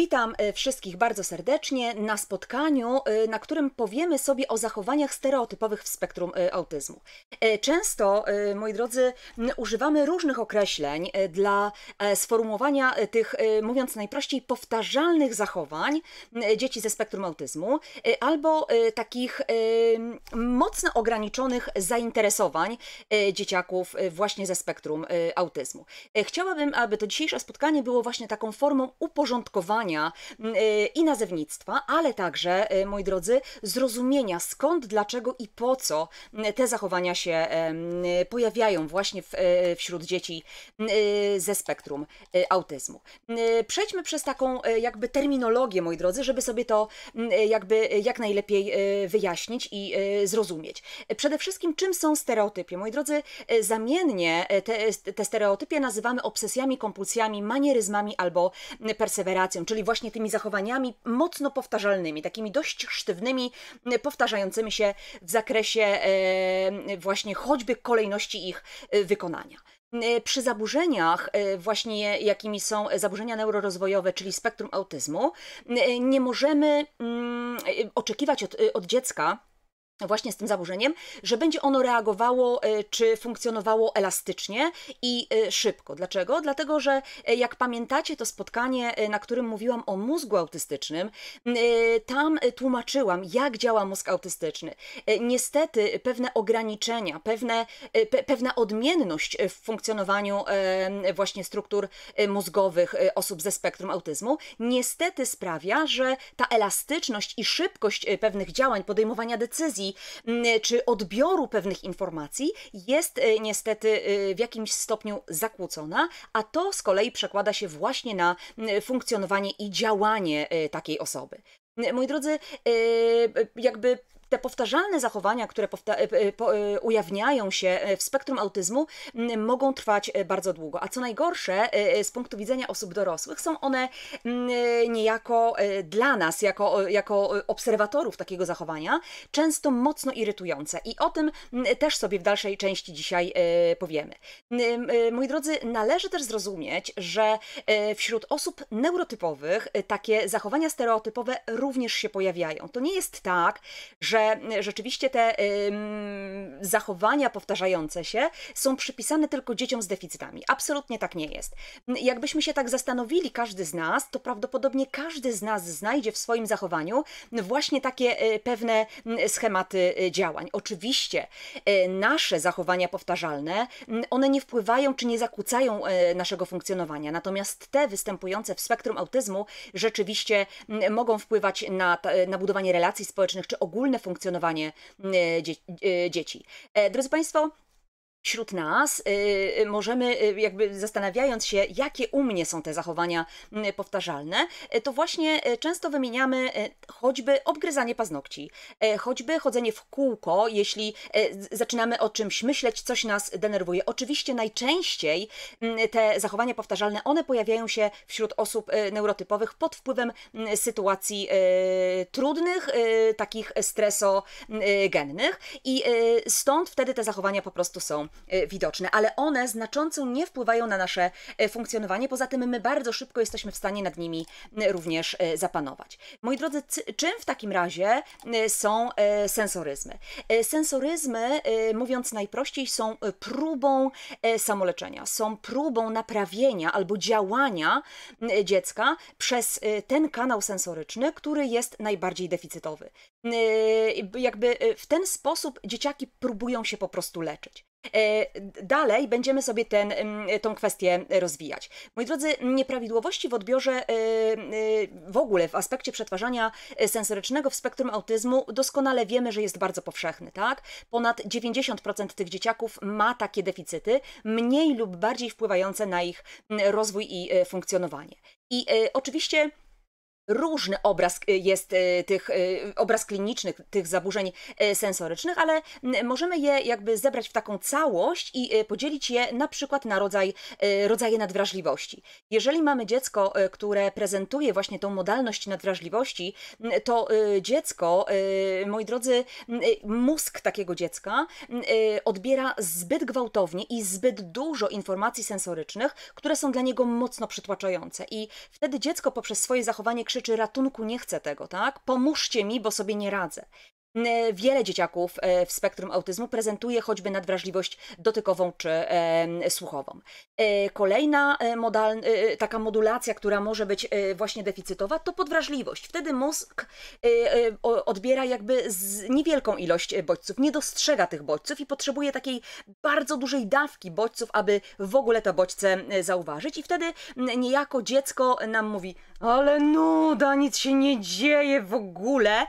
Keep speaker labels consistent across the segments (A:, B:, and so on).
A: Witam e, wszystkich bardzo serdecznie na spotkaniu, e, na którym powiemy sobie o zachowaniach stereotypowych w spektrum e, autyzmu. Często, moi drodzy, używamy różnych określeń dla sformułowania tych, mówiąc najprościej, powtarzalnych zachowań dzieci ze spektrum autyzmu albo takich mocno ograniczonych zainteresowań dzieciaków właśnie ze spektrum autyzmu. Chciałabym, aby to dzisiejsze spotkanie było właśnie taką formą uporządkowania, pochodzenia mm, y, i nazewnictwa, ale także, y, moi drodzy, zrozumienia skąd, dlaczego i po co mm, te zachowania się pojawiają właśnie w, y, wśród dzieci mm, ze spektrum autyzmu. Przejdźmy przez taką jakby terminologię, moi drodzy, żeby sobie to jakby jak najlepiej wyjaśnić i zrozumieć. Przede wszystkim, czym są stereotypie? Moi drodzy, zamiennie te, te stereotypie nazywamy obsesjami, kompulsjami, manieryzmami albo perseweracją, czyli byli właśnie tymi zachowaniami mocno powtarzalnymi, takimi dość sztywnymi, powtarzającymi się w zakresie e, właśnie choćby kolejności ich e, wykonania. E, przy zaburzeniach, właśnie jakimi są zaburzenia neurorozwojowe, czyli spektrum autyzmu, nie możemy mm, oczekiwać od, od dziecka, właśnie z tym zaburzeniem, że będzie ono reagowało e, czy funkcjonowało elastycznie i e, szybko. Dlaczego? Dlatego, że e, jak pamiętacie to spotkanie, na którym mówiłam o mózgu autystycznym, tam tłumaczyłam, jak działa mózg autystyczny. Niestety pewne ograniczenia, pewne, pe, pewna odmienność w funkcjonowaniu właśnie struktur mózgowych osób ze spektrum autyzmu, niestety sprawia, że ta elastyczność i szybkość pewnych działań, podejmowania decyzji, Mm, czy odbioru pewnych informacji jest y, niestety y, w jakimś stopniu zakłócona, a to z kolei przekłada się właśnie na mm, funkcjonowanie i działanie y, takiej osoby. Moi drodzy, jakby te powtarzalne zachowania, które powta e, e, po e, ujawniają się w spektrum autyzmu, mm, mogą trwać bardzo długo. A co najgorsze, z punktu widzenia osób dorosłych, są one mm, niejako dla nas, jako, jako obserwatorów takiego zachowania, często mocno irytujące. I o tym mm, też sobie w dalszej części dzisiaj powiemy. Moi drodzy, należy też zrozumieć, że wśród osób neurotypowych takie zachowania stereotypowe również się pojawiają. To nie jest tak, że że rzeczywiście te zachowania powtarzające się są przypisane tylko dzieciom z deficytami. Absolutnie tak nie jest. Jakbyśmy się tak zastanowili, każdy z nas, to prawdopodobnie każdy z nas znajdzie w swoim zachowaniu właśnie takie y, pewne y, schematy y, działań. Oczywiście nasze zachowania powtarzalne, one nie wpływają czy nie zakłócają naszego funkcjonowania, natomiast te występujące w spektrum autyzmu rzeczywiście mogą wpływać na, na budowanie relacji społecznych czy ogólne funkcjonowanie funkcjonowanie e, e, dzieci. E, drodzy Państwo, wśród nas y, y, możemy, y, jakby zastanawiając się, jakie u mnie są te zachowania mm, powtarzalne, to właśnie często wymieniamy choćby obgryzanie paznokci, choćby chodzenie w kółko, jeśli zaczynamy o czymś myśleć, coś nas denerwuje. Oczywiście najczęściej mm, te zachowania powtarzalne, one pojawiają się wśród osób neurotypowych pod wpływem mm, sytuacji trudnych, takich stresogennych i stąd wtedy te zachowania po prostu są E, widoczne, ale one znacząco nie wpływają na nasze e, funkcjonowanie, poza tym my bardzo szybko jesteśmy w stanie nad nimi e, również zapanować. Moi drodzy, czym w takim razie są sensoryzmy? Sensoryzmy, mówiąc najprościej, są próbą samoleczenia, są próbą naprawienia albo działania dziecka przez ten kanał sensoryczny, który jest najbardziej deficytowy. Jakby w ten sposób dzieciaki próbują się po prostu leczyć. E, dalej będziemy sobie ten, mm, tą kwestię rozwijać. Moi drodzy, nieprawidłowości w odbiorze e, e, w ogóle w aspekcie przetwarzania sensorycznego w spektrum autyzmu doskonale wiemy, że jest bardzo powszechny, tak? Ponad 90% tych dzieciaków ma takie deficyty, mniej lub bardziej wpływające na ich mm, rozwój i funkcjonowanie. I oczywiście różny obraz y, jest y, tych, y, obraz klinicznych, tych zaburzeń sensorycznych, ale możemy je jakby zebrać w taką całość i podzielić je na przykład na rodzaj, rodzaje nadwrażliwości. Jeżeli mamy dziecko, które prezentuje właśnie tą modalność nadwrażliwości, to dziecko, moi drodzy, mózg takiego dziecka odbiera zbyt gwałtownie i zbyt dużo informacji sensorycznych, które są dla niego mocno przytłaczające. I wtedy dziecko poprzez swoje zachowanie krzyczy czy ratunku, nie chcę tego, tak? Pomóżcie mi, bo sobie nie radzę. Mm, wiele dzieciaków e, w spektrum autyzmu prezentuje choćby nadwrażliwość dotykową czy słuchową. E, kolejna e, modal, taka modulacja, która może być właśnie deficytowa, to podwrażliwość. Wtedy mózg odbiera jakby niewielką ilość bodźców, nie dostrzega tych bodźców i potrzebuje takiej bardzo dużej dawki bodźców, aby w ogóle te bodźce zauważyć. I wtedy niejako dziecko nam mówi: Ale nuda, nic się nie dzieje w ogóle.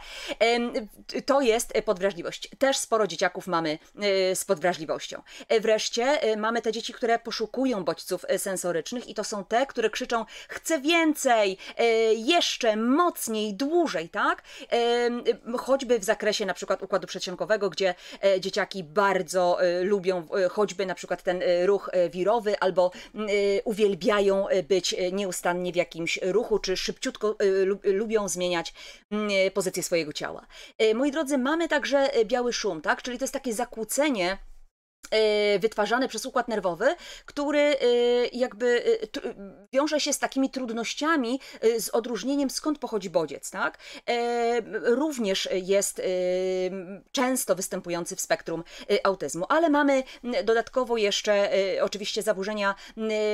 A: To to jest e, podwrażliwość. Też sporo dzieciaków mamy e, z podwrażliwością. E, wreszcie mamy te dzieci, które poszukują bodźców sensorycznych i to są te, które krzyczą chcę więcej, jeszcze mocniej, dłużej, tak? Choćby w zakresie na przykład układu przedsionkowego, gdzie dzieciaki bardzo lubią choćby na przykład ten ruch wirowy albo uwielbiają być nieustannie w jakimś ruchu, czy szybciutko lubią zmieniać pozycję swojego ciała. Moi drodzy, drodzy, mamy także y, biały szum, tak? Czyli to jest takie zakłócenie Y, wytwarzane przez układ nerwowy, który y, jakby y, wiąże się z takimi trudnościami z odróżnieniem skąd pochodzi bodziec, tak? Również jest często występujący w spektrum autyzmu, ale mamy mm, dodatkowo jeszcze oczywiście zaburzenia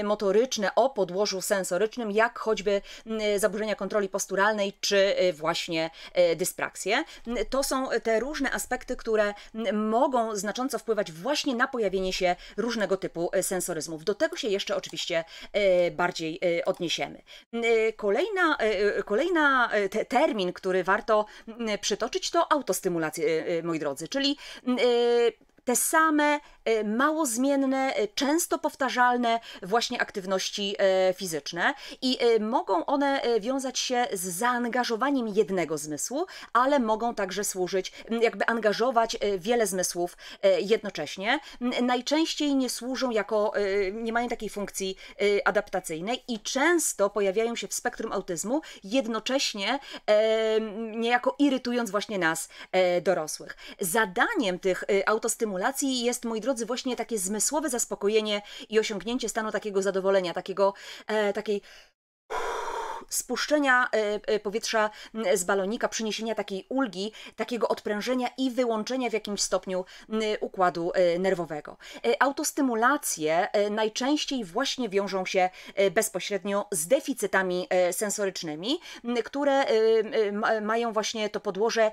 A: motoryczne o podłożu sensorycznym, jak choćby mm, zaburzenia kontroli posturalnej czy właśnie dyspraksje. To są te różne aspekty, które mm, mogą znacząco wpływać właśnie na pojawienie się różnego typu e, sensoryzmów. Do tego się jeszcze oczywiście e, bardziej e, odniesiemy. Kolejna, kolejna te, termin, który warto przytoczyć, to autostymulacja, moi drodzy, czyli te same y, mało zmienne, y, często powtarzalne właśnie aktywności y, fizyczne i mogą one wiązać się z zaangażowaniem jednego zmysłu, ale mogą także służyć, mm, jakby angażować wiele zmysłów jednocześnie. Najczęściej nie służą jako, nie mają takiej funkcji adaptacyjnej i często pojawiają się w spektrum autyzmu, jednocześnie e, niejako irytując właśnie nas e, dorosłych. Zadaniem tych autostymulacji stymulacji jest, moi drodzy, właśnie takie zmysłowe zaspokojenie i osiągnięcie stanu takiego zadowolenia, takiego, e, takiej spuszczenia e, e, powietrza z balonika, przyniesienia takiej ulgi, takiego odprężenia i wyłączenia w jakimś stopniu układu e, nerwowego. Autostymulacje najczęściej właśnie wiążą się bezpośrednio z deficytami sensorycznymi, które mają właśnie to podłoże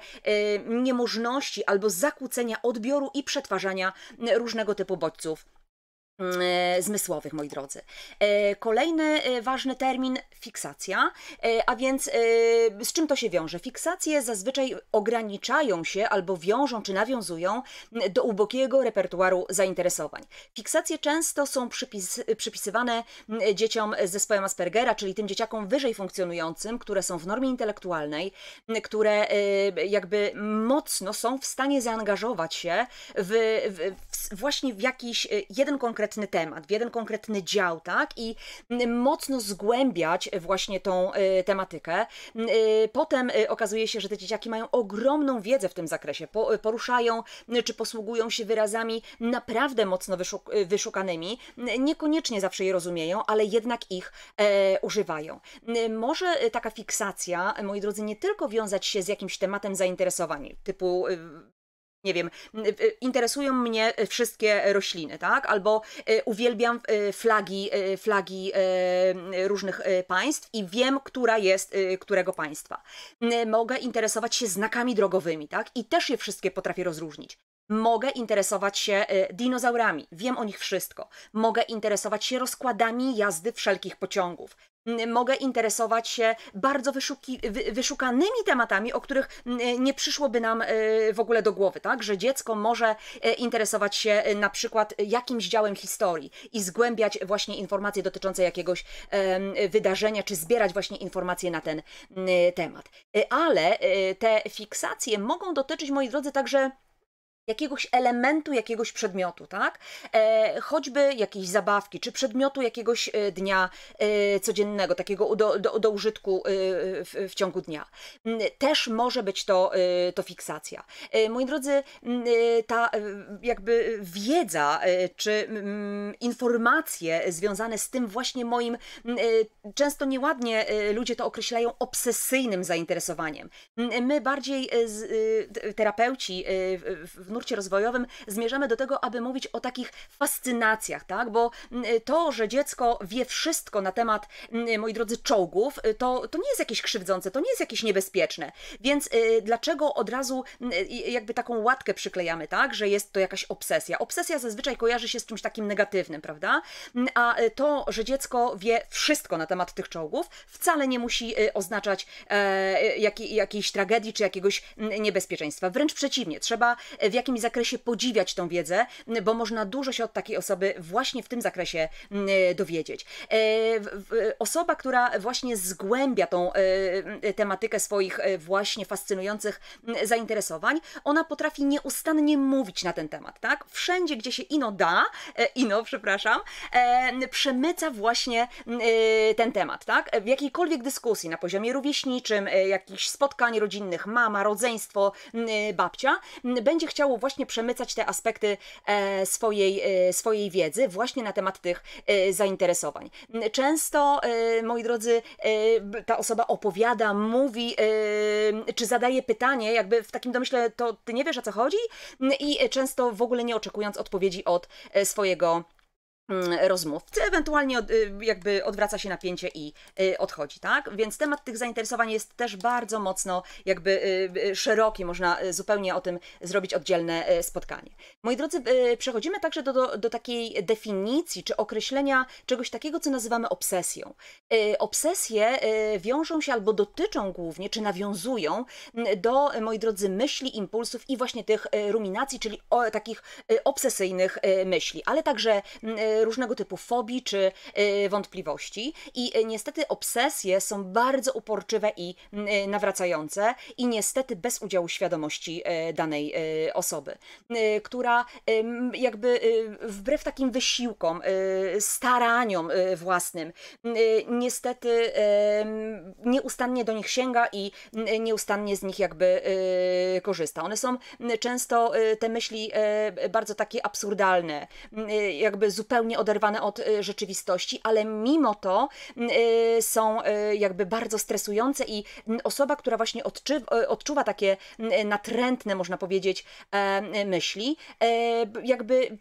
A: niemożności albo zakłócenia odbioru i przetwarzania różnego typu bodźców Mm, e, zmysłowych, moi drodzy. E, kolejny e, ważny termin fiksacja, a więc z czym to się wiąże? Fiksacje zazwyczaj ograniczają się albo wiążą czy nawiązują do ubogiego repertuaru zainteresowań. Fiksacje często są przypis przypisywane mm, dzieciom z zespołem Aspergera, czyli tym dzieciakom wyżej funkcjonującym, które są w normie intelektualnej, mm, które jakby mocno są w stanie zaangażować się w, w właśnie w jakiś y, jeden konkretny temat, w jeden konkretny dział, tak? I mocno zgłębiać właśnie tą y, tematykę. Y, potem okazuje się, że te dzieciaki mają ogromną wiedzę w tym zakresie, poruszają czy posługują się wyrazami naprawdę mocno wyszuk wyszukanymi, niekoniecznie zawsze je rozumieją, ale jednak ich e, używają. Może taka fiksacja, moi drodzy, nie tylko wiązać się z jakimś tematem zainteresowań, typu nie wiem, interesują mnie e, wszystkie rośliny, tak? Albo e, uwielbiam e, flagi, flagi różnych państw i wiem, która jest którego państwa. Mogę interesować się znakami drogowymi, tak? I też je wszystkie potrafię rozróżnić. Mogę interesować się dinozaurami, wiem o nich wszystko. Mogę interesować się rozkładami jazdy wszelkich pociągów mogę interesować się bardzo wyszuki, wyszukanymi tematami, o których nie przyszłoby nam e, w ogóle do głowy, tak? Że dziecko może e, interesować się e, na przykład jakimś działem historii i zgłębiać właśnie informacje dotyczące jakiegoś wydarzenia, czy zbierać właśnie informacje na ten temat. Ale te fiksacje mogą dotyczyć, moi drodzy, także jakiegoś elementu, jakiegoś przedmiotu, tak? E, choćby jakiejś zabawki, czy przedmiotu jakiegoś e, dnia e, codziennego, takiego do, do, do użytku e, w, w, ciągu dnia. Mm, też może być to, e, to fiksacja. E, moi drodzy, mm, ta jakby wiedza, czy m, mm, informacje związane z tym właśnie moim, często nieładnie ludzie to określają obsesyjnym zainteresowaniem. My bardziej, z, terapeuci w nurcie rozwojowym zmierzamy do tego, aby mówić o takich fascynacjach, tak? Bo mm, to, że dziecko wie wszystko na temat, mm, moi drodzy, czołgów, y, to, to nie jest jakieś krzywdzące, to nie jest jakieś niebezpieczne. Więc y, dlaczego od razu mm, jakby taką łatkę przyklejamy, tak? Że jest to jakaś obsesja. Obsesja zazwyczaj kojarzy się z czymś takim negatywnym, prawda? A y, to, że dziecko wie wszystko na temat tych czołgów, wcale nie musi oznaczać e, jak, jakiejś tragedii czy jakiegoś niebezpieczeństwa. Wręcz przeciwnie, trzeba w jakiś jakimś zakresie podziwiać tą wiedzę, bo można dużo się od takiej osoby właśnie w tym zakresie mm, e, dowiedzieć. E, osoba, która właśnie zgłębia tą e, tematykę swoich właśnie fascynujących zainteresowań, ona potrafi nieustannie mówić na ten temat, tak? Wszędzie, gdzie się ino da, ino, przepraszam, przemyca właśnie ten temat, tak? W jakiejkolwiek dyskusji na poziomie rówieśniczym, jakichś spotkań rodzinnych, mama, rodzeństwo, babcia, będzie chciało właśnie przemycać te aspekty e, swojej, e, swojej wiedzy właśnie na temat tych e, zainteresowań. Często, moi drodzy, ta osoba opowiada, mówi, czy zadaje pytanie, jakby w takim domyśle, to ty nie wiesz o co chodzi? I często w ogóle nie oczekując odpowiedzi od swojego Mm, rozmówcy, ewentualnie od, y, jakby odwraca się napięcie i y, odchodzi, tak? Więc temat tych zainteresowań jest też bardzo mocno jakby y, szeroki, można zupełnie o tym zrobić oddzielne spotkanie. Moi drodzy, przechodzimy także do, do, do takiej definicji czy określenia czegoś takiego, co nazywamy obsesją. Obsesje wiążą się albo dotyczą głównie, czy nawiązują mm, do, moi drodzy, myśli, impulsów i właśnie tych ruminacji, czyli o, takich obsesyjnych myśli, ale także mm, różnego typu fobii czy y, wątpliwości. I y, niestety obsesje są bardzo uporczywe i y, nawracające, i niestety bez udziału świadomości danej osoby, która jakby wbrew takim wysiłkom, staraniom własnym, niestety nieustannie do nich sięga i nieustannie z nich jakby korzysta. One są często te myśli bardzo takie absurdalne, jakby zupełnie zupełnie oderwane od y, rzeczywistości, ale mimo to y, są y, jakby bardzo stresujące i mm, osoba, która właśnie odczuwa takie mm, natrętne, można powiedzieć, e, myśli, e, jakby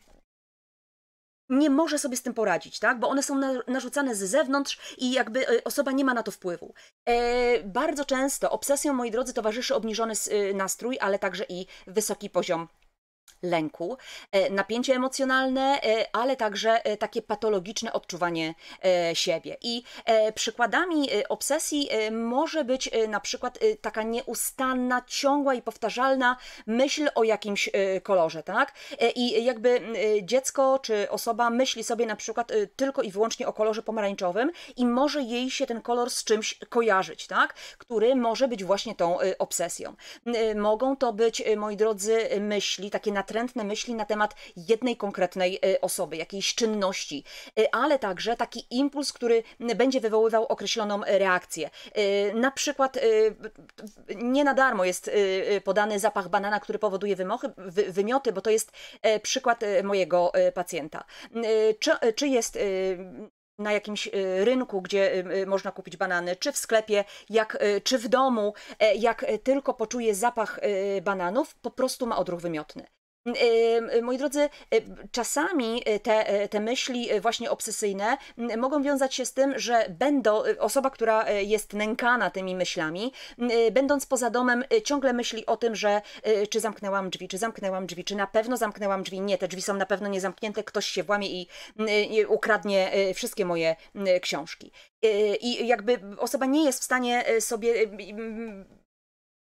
A: nie może sobie z tym poradzić, tak? Bo one są narzucane z zewnątrz i jakby osoba nie ma na to wpływu. E, bardzo często obsesją, moi drodzy, towarzyszy obniżony nastrój, ale także i wysoki poziom lęku, e, napięcie emocjonalne, e, ale także e, takie patologiczne odczuwanie siebie. I przykładami obsesji może być na przykład taka nieustanna, ciągła i powtarzalna myśl o jakimś kolorze, tak? I jakby dziecko czy osoba myśli sobie na przykład tylko i wyłącznie o kolorze pomarańczowym i może jej się ten kolor z czymś kojarzyć, tak? Który może być właśnie tą obsesją. Mogą to być, moi drodzy, myśli takie natrętne, natrętne myśli na temat jednej konkretnej y, osoby, jakiejś czynności, y, ale także taki impuls, który będzie wywoływał określoną reakcję. Y, na przykład nie na darmo jest podany zapach banana, który powoduje wymochy, wymioty, bo to jest przykład mojego pacjenta. Czy, czy jest na jakimś rynku, gdzie można kupić banany, czy w sklepie, jak, czy w domu, jak tylko poczuje zapach bananów, po prostu ma odruch wymiotny. E, moi drodzy, e, czasami e, te, te myśli właśnie obsesyjne mogą wiązać się z tym, że będą, osoba, która jest nękana tymi myślami, będąc poza domem, ciągle myśli o tym, że czy zamknęłam drzwi, czy zamknęłam drzwi, czy na pewno zamknęłam drzwi. Nie, te drzwi są na pewno niezamknięte, ktoś się włamie i, i ukradnie wszystkie moje książki. I jakby osoba nie jest w stanie sobie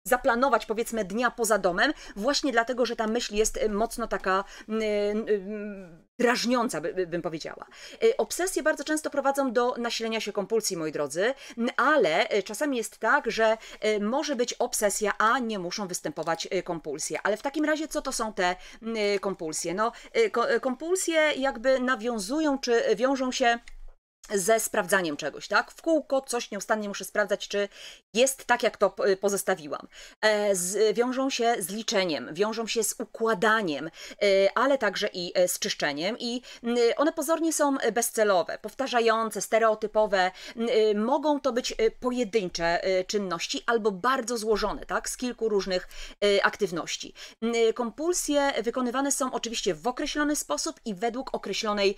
A: zaplanować powiedzmy dnia poza domem, właśnie dlatego, że ta myśl jest y, mocno taka y, y, drażniąca, bym powiedziała. Obsesje bardzo często prowadzą do nasilenia się kompulsji, moi drodzy, ale czasami jest tak, że może być obsesja, a nie muszą występować kompulsje. Ale w takim razie, co to są te kompulsje? No, kompulsje jakby nawiązują czy wiążą się ze sprawdzaniem czegoś, tak? W kółko coś nieustannie muszę sprawdzać, czy jest tak, jak to y, pozostawiłam. E, z, wiążą się z liczeniem, wiążą się z układaniem, y, ale także i y, z czyszczeniem i one pozornie są bezcelowe, powtarzające, stereotypowe. Mogą to być pojedyncze czynności albo bardzo złożone, tak? Z kilku różnych aktywności. Kompulsje wykonywane są oczywiście w określony sposób i według określonej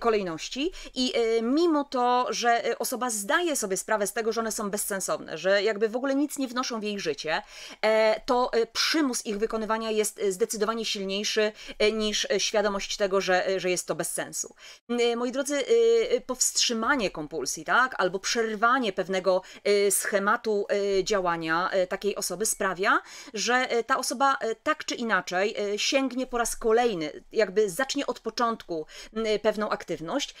A: kolejności i mimo mimo to, że y, osoba zdaje sobie sprawę z tego, że one są bezsensowne, że jakby w ogóle nic nie wnoszą w jej życie, e, to y, przymus ich wykonywania jest y, zdecydowanie silniejszy niż świadomość tego, że, że jest to bez sensu. Moi drodzy, powstrzymanie kompulsji, tak, albo przerwanie pewnego schematu działania takiej osoby sprawia, że ta osoba tak czy inaczej sięgnie po raz kolejny, jakby zacznie od początku pewną aktywność,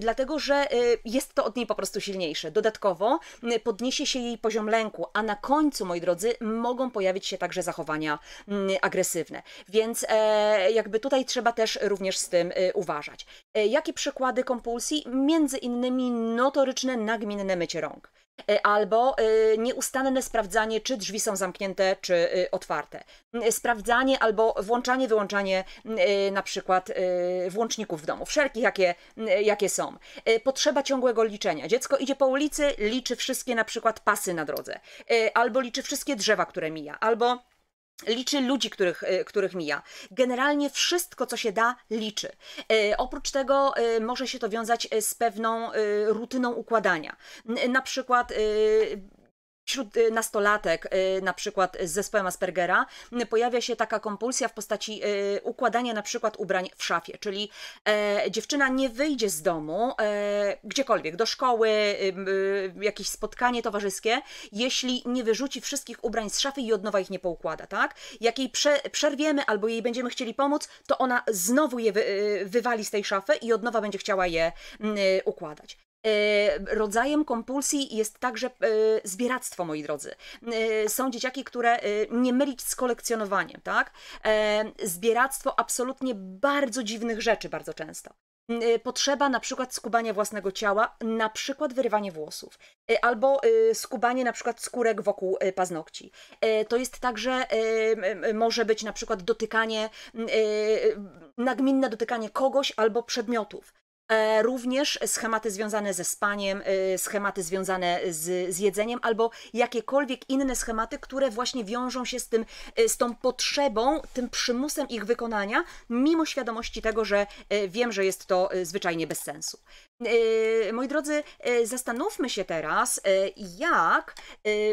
A: dlatego że Y, jest to od niej po prostu silniejsze. Dodatkowo y, podniesie się jej poziom lęku, a na końcu, moi drodzy, mogą pojawić się także zachowania mm, agresywne. Więc e, jakby tutaj trzeba też również z tym y, uważać. E, jakie przykłady kompulsji? Między innymi notoryczne, nagminne mycie rąk. E, albo e, nieustanne sprawdzanie, czy drzwi są zamknięte, czy e, otwarte. Sprawdzanie albo włączanie, wyłączanie na przykład włączników w domu, wszelkich jakie, jakie są. Potrzeba ciągłego liczenia. Dziecko idzie po ulicy, liczy wszystkie na przykład pasy na drodze, albo liczy wszystkie drzewa, które mija, albo liczy ludzi, których, y, których mija. Generalnie wszystko, co się da, liczy. Y, oprócz tego y, może się to wiązać z pewną rutyną układania. Na przykład Wśród y, nastolatek, y, na przykład z zespołem Aspergera, y, pojawia się taka kompulsja w postaci układania na przykład ubrań w szafie, czyli e, dziewczyna nie wyjdzie z domu e, gdziekolwiek, do szkoły, jakieś spotkanie towarzyskie, jeśli nie wyrzuci wszystkich ubrań z szafy i od nowa ich nie poukłada, tak? Jak jej przerwiemy albo jej będziemy chcieli pomóc, to ona znowu je wywali z tej szafy i od nowa będzie chciała je układać. E, rodzajem kompulsji jest także e, zbieractwo, moi drodzy. E, są dzieciaki, które nie mylić z kolekcjonowaniem, tak? Zbieractwo absolutnie bardzo dziwnych rzeczy bardzo często. Potrzeba na przykład skubania własnego ciała, na przykład wyrywanie włosów, albo skubanie na przykład skórek wokół paznokci. To jest także, może być na przykład dotykanie, nagminne dotykanie kogoś albo przedmiotów. E, również schematy związane ze spaniem, e, schematy związane z, z jedzeniem albo jakiekolwiek inne schematy, które właśnie wiążą się z, tym, e, z tą potrzebą, tym przymusem ich wykonania, mimo świadomości tego, że wiem, że jest to zwyczajnie bez sensu. Moi drodzy, zastanówmy się teraz, jak,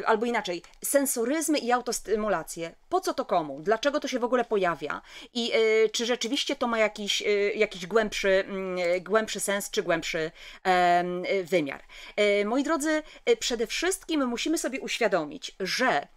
A: albo inaczej, sensoryzmy i autostymulacje. Po co to komu? Dlaczego to się w ogóle pojawia? I czy rzeczywiście to ma jakiś, jakiś głębszy, głębszy mm, głębszy sens czy głębszy wymiar. E, moi drodzy, e, przede wszystkim musimy sobie uświadomić, że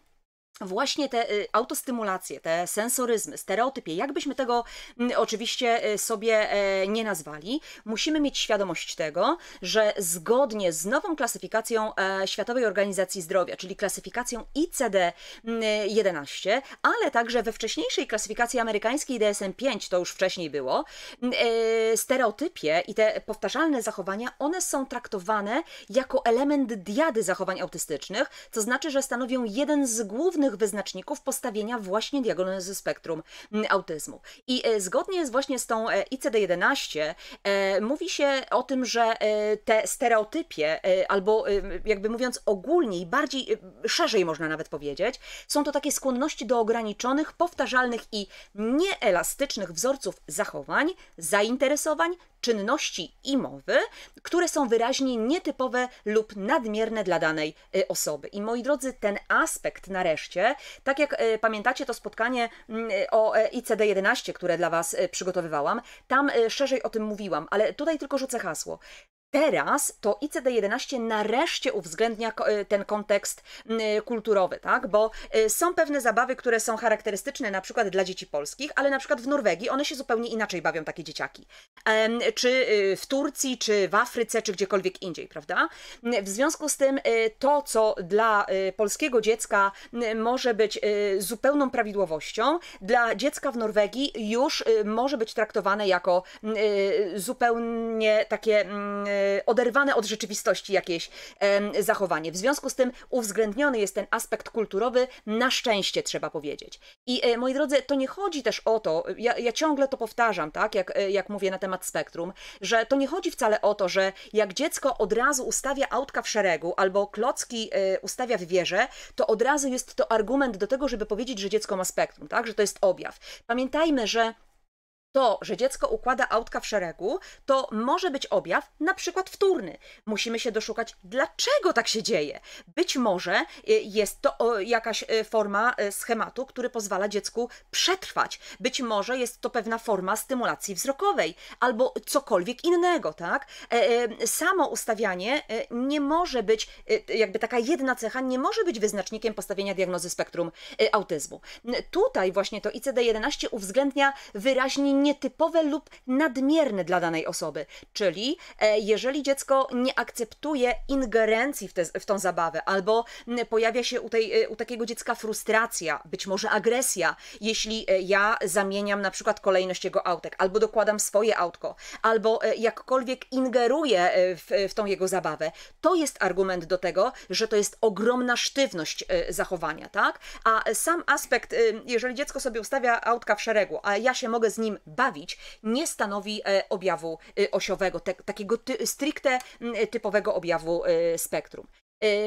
A: Właśnie te y, autostymulacje, te sensoryzmy, stereotypie, jakbyśmy tego mm, oczywiście y, sobie e, nie nazwali, musimy mieć świadomość tego, że zgodnie z nową klasyfikacją e, Światowej Organizacji Zdrowia, czyli klasyfikacją ICD-11, mm, ale także we wcześniejszej klasyfikacji amerykańskiej DSM-5, to już wcześniej było, mm, e, stereotypie i te powtarzalne zachowania, one są traktowane jako element diady zachowań autystycznych, co znaczy, że stanowią jeden z głównych głównych wyznaczników postawienia właśnie diagnozy spektrum mm, autyzmu. I e, zgodnie z właśnie z tą e, ICD-11 e, mówi się o tym, że te stereotypie, albo jakby mówiąc ogólnie i bardziej szerzej można nawet powiedzieć, są to takie skłonności do ograniczonych, powtarzalnych i nieelastycznych wzorców zachowań, zainteresowań czynności i mowy, które są wyraźnie nietypowe lub nadmierne dla danej y, osoby. I moi drodzy, ten aspekt nareszcie, tak jak y, pamiętacie to spotkanie mm, o e, ICD-11, które dla Was y, przygotowywałam, tam szerzej o tym mówiłam, ale tutaj tylko rzucę hasło teraz to ICD-11 nareszcie uwzględnia y, ten kontekst mm, y, kulturowy, tak? bo y, są pewne zabawy, które są charakterystyczne na przykład dla dzieci polskich, ale na przykład w Norwegii one się zupełnie inaczej bawią takie dzieciaki. Czy w Turcji, czy w Afryce, czy gdziekolwiek indziej, prawda? W związku z tym to, co dla polskiego dziecka może być zupełną prawidłowością, dla dziecka w Norwegii już może być traktowane jako zupełnie takie mm, E, oderwane od rzeczywistości jakieś zachowanie. W związku z tym uwzględniony jest ten aspekt kulturowy, na szczęście trzeba powiedzieć. I e, moi drodzy, to nie chodzi też o to, ja, ja ciągle to powtarzam, tak, jak, e, jak mówię na temat spektrum, że to nie chodzi wcale o to, że jak dziecko od razu ustawia autka w szeregu albo klocki ustawia w wieże, to od razu jest to argument do tego, żeby powiedzieć, że dziecko ma spektrum, tak, że to jest objaw. Pamiętajmy, że to, że dziecko układa autka w szeregu, to może być objaw na przykład wtórny. Musimy się doszukać, dlaczego tak się dzieje. Być może y, jest to jakaś y, forma y, schematu, który pozwala dziecku przetrwać. Być może jest to pewna forma stymulacji wzrokowej albo cokolwiek innego, tak? E, e, samo ustawianie nie może być, jakby taka jedna cecha nie może być wyznacznikiem postawienia diagnozy spektrum autyzmu. Tutaj właśnie to ICD-11 uwzględnia wyraźnie nietypowe lub nadmierne dla danej osoby. Czyli e, jeżeli dziecko nie akceptuje ingerencji w, te, w tą zabawę, albo pojawia się u, tej, e, u takiego dziecka frustracja, być może agresja, jeśli e, ja zamieniam na przykład kolejność jego autek, albo dokładam swoje autko, albo jakkolwiek ingeruję w, w tą jego zabawę, to jest argument do tego, że to jest ogromna sztywność zachowania, tak? A sam aspekt, jeżeli dziecko sobie ustawia autka w szeregu, a ja się mogę z nim bawić, nie stanowi e, objawu e, osiowego, te, takiego ty, stricte typowego objawu e, spektrum.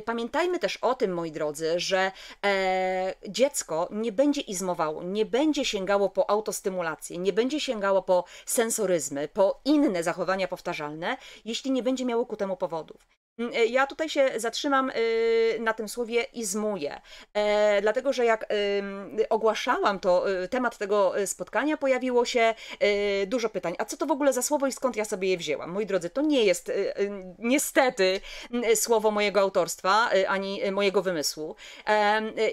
A: Pamiętajmy też o tym, moi drodzy, że e, dziecko nie będzie izmowało, nie będzie sięgało po autostymulację, nie będzie sięgało po sensoryzmy, po inne zachowania powtarzalne, jeśli nie będzie miało ku temu powodów. Mm, y, ja tutaj się zatrzymam y, na tym słowie izmuje, dlatego że jak ogłaszałam to, y, temat tego spotkania pojawiło się dużo pytań. A co to w ogóle za słowo i skąd ja sobie je wzięłam? Moi drodzy, to nie jest niestety mm, słowo mojego autorstwa ani mojego wymysłu.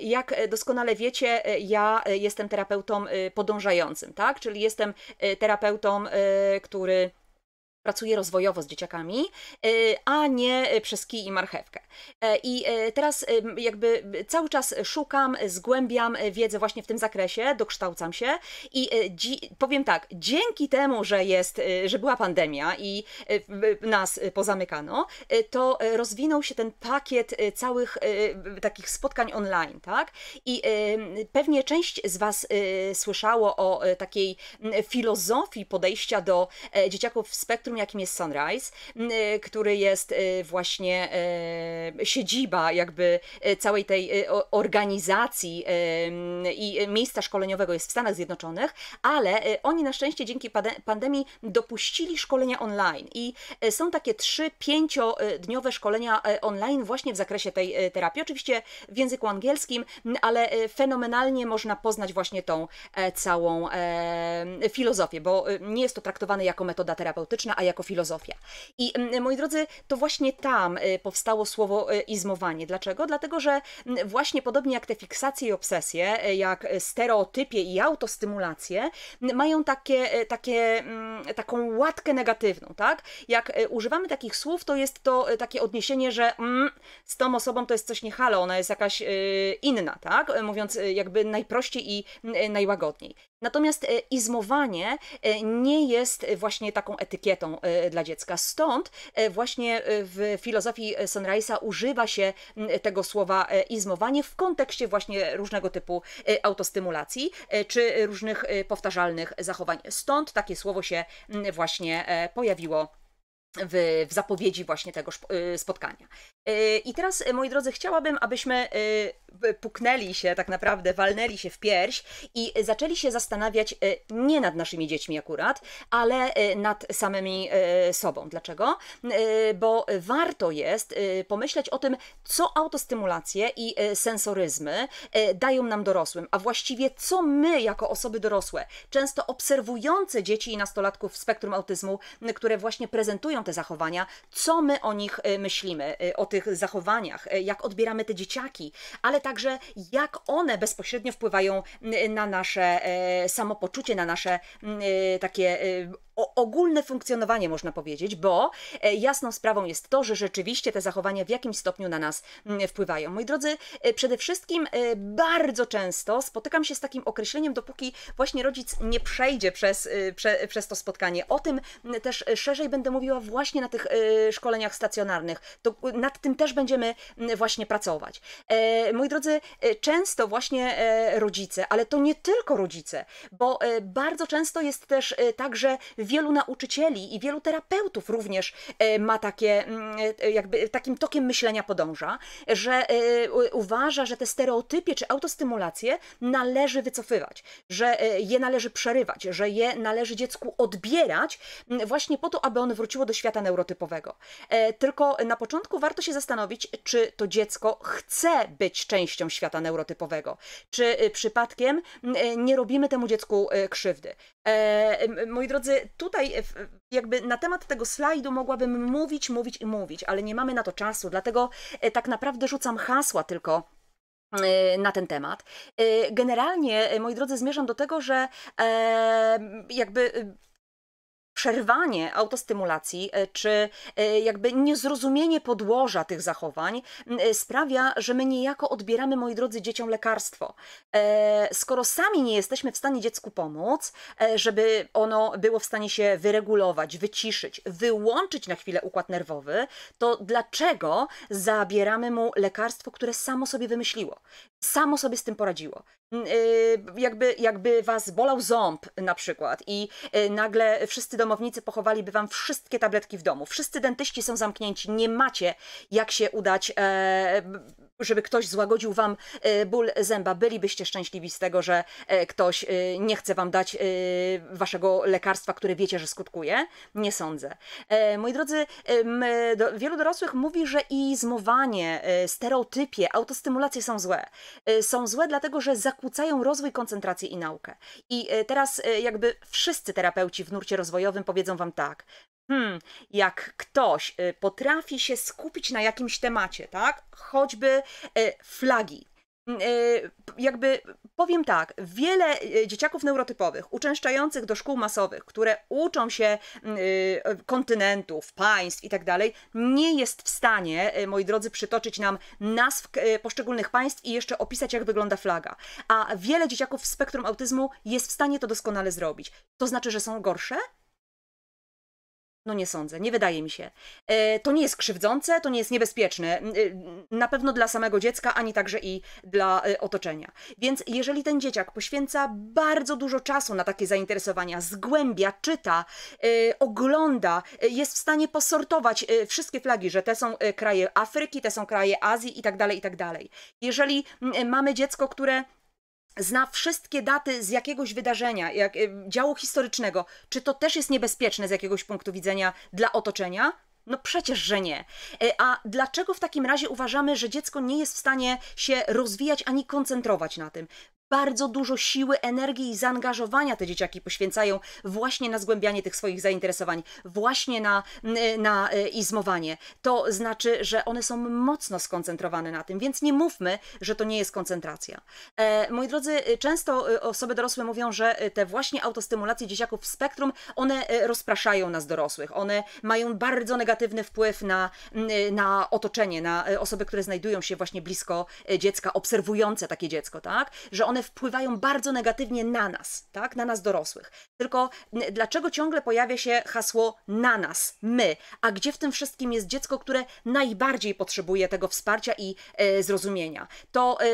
A: Jak doskonale wiecie, ja jestem terapeutą podążającym, tak? Czyli jestem terapeutą, który pracuje rozwojowo z dzieciakami, y, a nie przez kij i marchewkę. E, I e, teraz y, jakby cały czas szukam, zgłębiam wiedzę właśnie w tym zakresie, dokształcam się i e, powiem tak, dzięki temu, że jest, y, że była pandemia i nas pozamykano, to rozwinął się ten pakiet całych takich spotkań online, tak? I pewnie część z was słyszało o takiej mm, filozofii podejścia do dzieciaków w spektrum tym, jakim jest Sunrise, y, który jest y, właśnie y, siedziba jakby całej tej organizacji i miejsca szkoleniowego jest w Stanach Zjednoczonych, ale oni na szczęście dzięki pandemii dopuścili szkolenia online i są takie trzy pięciodniowe szkolenia online właśnie w zakresie tej terapii. Oczywiście w języku angielskim, ale fenomenalnie można poznać właśnie tą e, całą e, filozofię, bo nie jest to traktowane jako metoda terapeutyczna, a jako filozofia. I mm, moi drodzy, to właśnie tam y, powstało słowo y, izmowanie. Dlaczego? Dlatego, że mm, właśnie podobnie jak te fiksacje i obsesje, y, jak stereotypie i autostymulacje, mm, mają takie, takie, taką łatkę negatywną, tak? Jak używamy takich słów, to jest to takie odniesienie, że mm, z tą osobą to jest coś nie halo, ona jest jakaś inna, tak? Mówiąc jakby najprościej i najłagodniej. Natomiast e, izmowanie e, nie jest e, właśnie taką etykietą dla dziecka. Stąd właśnie w filozofii Sunrise'a używa się tego słowa izmowanie w kontekście właśnie różnego typu autostymulacji czy różnych powtarzalnych zachowań. Stąd takie słowo się właśnie pojawiło w, w, zapowiedzi właśnie tego y, spotkania. Y, I teraz, y, moi drodzy, chciałabym, abyśmy puknęli się, tak naprawdę walnęli się w pierś i zaczęli się zastanawiać nie nad naszymi dziećmi akurat, ale nad samymi sobą. Dlaczego? Bo warto jest pomyśleć o tym, co autostymulacje i sensoryzmy dają nam dorosłym, a właściwie co my jako osoby dorosłe, często obserwujące dzieci i nastolatków w spektrum autyzmu, które właśnie prezentują te zachowania, co my o nich y, myślimy, y, o tych zachowaniach, y, jak odbieramy te dzieciaki, ale także jak one bezpośrednio wpływają na nasze samopoczucie, na nasze takie o ogólne funkcjonowanie, można powiedzieć, bo e, jasną sprawą jest to, że rzeczywiście te zachowania w jakimś stopniu na nas mm, wpływają. Moi drodzy, e, przede wszystkim e, bardzo często spotykam się z takim określeniem, dopóki właśnie rodzic nie przejdzie przez, prze, przez to spotkanie. O tym mm, też szerzej będę mówiła właśnie na tych szkoleniach stacjonarnych. To nad tym też będziemy mm, właśnie pracować. Moi drodzy, często właśnie rodzice, ale to nie tylko rodzice, bo bardzo często jest też tak, że wielu nauczycieli i wielu terapeutów również e, ma takie, mm, e, jakby takim tokiem myślenia podąża, że e, uważa, że te stereotypie czy autostymulacje należy wycofywać, że je należy przerywać, że je należy dziecku odbierać mm, właśnie po to, aby on wróciło do świata neurotypowego. Tylko na początku warto się zastanowić, czy to dziecko chce być częścią świata neurotypowego, czy przypadkiem mm, nie robimy temu dziecku krzywdy. E, moi drodzy, tutaj e, jakby na temat tego slajdu mogłabym mówić, mówić i mówić, ale nie mamy na to czasu, dlatego e, tak naprawdę rzucam hasła tylko e, na ten temat. Generalnie, moi drodzy, zmierzam do tego, że jakby przerwanie autostymulacji e, czy e, jakby niezrozumienie podłoża tych zachowań e, sprawia, że my niejako odbieramy, moi drodzy, dzieciom lekarstwo. Skoro sami nie jesteśmy w stanie dziecku pomóc, żeby ono było w stanie się wyregulować, wyciszyć, wyłączyć na chwilę układ nerwowy, to dlaczego zabieramy mu lekarstwo, które samo sobie wymyśliło, samo sobie z tym poradziło? Mm, y, jakby, jakby was bolał ząb na przykład i y, nagle wszyscy domownicy pochowaliby wam wszystkie tabletki w domu, wszyscy dentyści są zamknięci, nie macie jak się udać, e, żeby ktoś złagodził wam e, ból zęba, bylibyście szczęśliwi z tego, że e, ktoś nie chce wam dać waszego lekarstwa, które wiecie, że skutkuje? Nie sądzę. Moi drodzy, wielu dorosłych mówi, że i zmowanie, stereotypie, autostymulacje są złe. Są złe dlatego, że zakładają zakłócają rozwój, koncentrację i naukę. I e, teraz e, jakby wszyscy terapeuci w nurcie rozwojowym powiedzą wam tak. Hmm, jak ktoś e, potrafi się skupić na jakimś temacie, tak? Choćby flagi, Mm, y, jakby powiem tak, wiele y, dzieciaków neurotypowych, uczęszczających do szkół masowych, które uczą się mm, y, kontynentów, państw i tak dalej, nie jest w stanie, moi drodzy, przytoczyć nam nazw poszczególnych państw i jeszcze opisać, jak wygląda flaga. A wiele dzieciaków w spektrum autyzmu jest w stanie to doskonale zrobić. To znaczy, że są gorsze? No nie sądzę, nie wydaje mi się. E, to nie jest krzywdzące, to nie jest niebezpieczne. Y, na pewno dla samego dziecka, ani także i dla e, otoczenia. Więc jeżeli ten dzieciak poświęca bardzo dużo czasu na takie zainteresowania, zgłębia, czyta, e, ogląda, jest w stanie posortować wszystkie flagi, że te są kraje Afryki, te są kraje Azji i tak dalej, i tak dalej. Jeżeli mamy dziecko, które zna wszystkie daty z jakiegoś wydarzenia, jak, y, działu historycznego, czy to też jest niebezpieczne z jakiegoś punktu widzenia dla otoczenia? No przecież, że nie. Y, a dlaczego w takim razie uważamy, że dziecko nie jest w stanie się rozwijać ani koncentrować na tym? bardzo dużo siły, energii i zaangażowania te dzieciaki poświęcają właśnie na zgłębianie tych swoich zainteresowań, właśnie na, na e, izmowanie. To znaczy, że one są mocno skoncentrowane na tym, więc nie mówmy, że to nie jest koncentracja. E, moi drodzy, e, często e, osoby dorosłe mówią, że te właśnie autostymulacje dzieciaków w spektrum, one rozpraszają nas dorosłych, one mają bardzo negatywny wpływ na, na otoczenie, na osoby, które znajdują się właśnie blisko dziecka, obserwujące takie dziecko, tak? Że one one wpływają bardzo negatywnie na nas, tak? Na nas dorosłych. Tylko dlaczego ciągle pojawia się hasło na nas, my, a gdzie w tym wszystkim jest dziecko, które najbardziej potrzebuje tego wsparcia i e, zrozumienia? To e,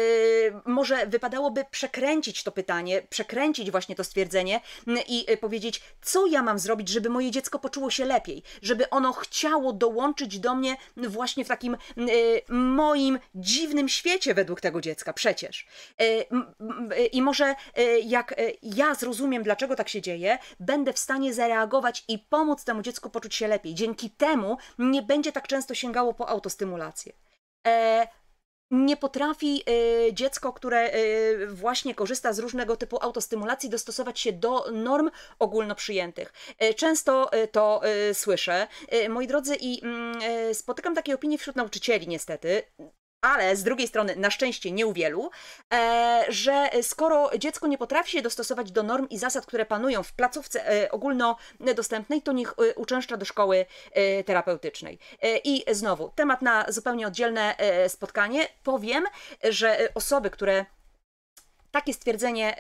A: może wypadałoby przekręcić to pytanie, przekręcić właśnie to stwierdzenie i e, powiedzieć, co ja mam zrobić, żeby moje dziecko poczuło się lepiej, żeby ono chciało dołączyć do mnie właśnie w takim e, moim dziwnym świecie według tego dziecka, przecież. E, i może e, jak e, ja zrozumiem, dlaczego tak się dzieje, będę w stanie zareagować i pomóc temu dziecku poczuć się lepiej. Dzięki temu nie będzie tak często sięgało po autostymulację. E, nie potrafi y, dziecko, które y, właśnie korzysta z różnego typu autostymulacji, dostosować się do norm ogólnoprzyjętych. Y, często to słyszę, moi drodzy, i mm, spotykam takie opinie wśród nauczycieli, niestety ale z drugiej strony na szczęście nie u wielu, e, że skoro dziecko nie potrafi się dostosować do norm i zasad, które panują w placówce e, ogólnodostępnej, to niech e, uczęszcza do szkoły terapeutycznej. I znowu, temat na zupełnie oddzielne spotkanie. Powiem, że osoby, które takie stwierdzenie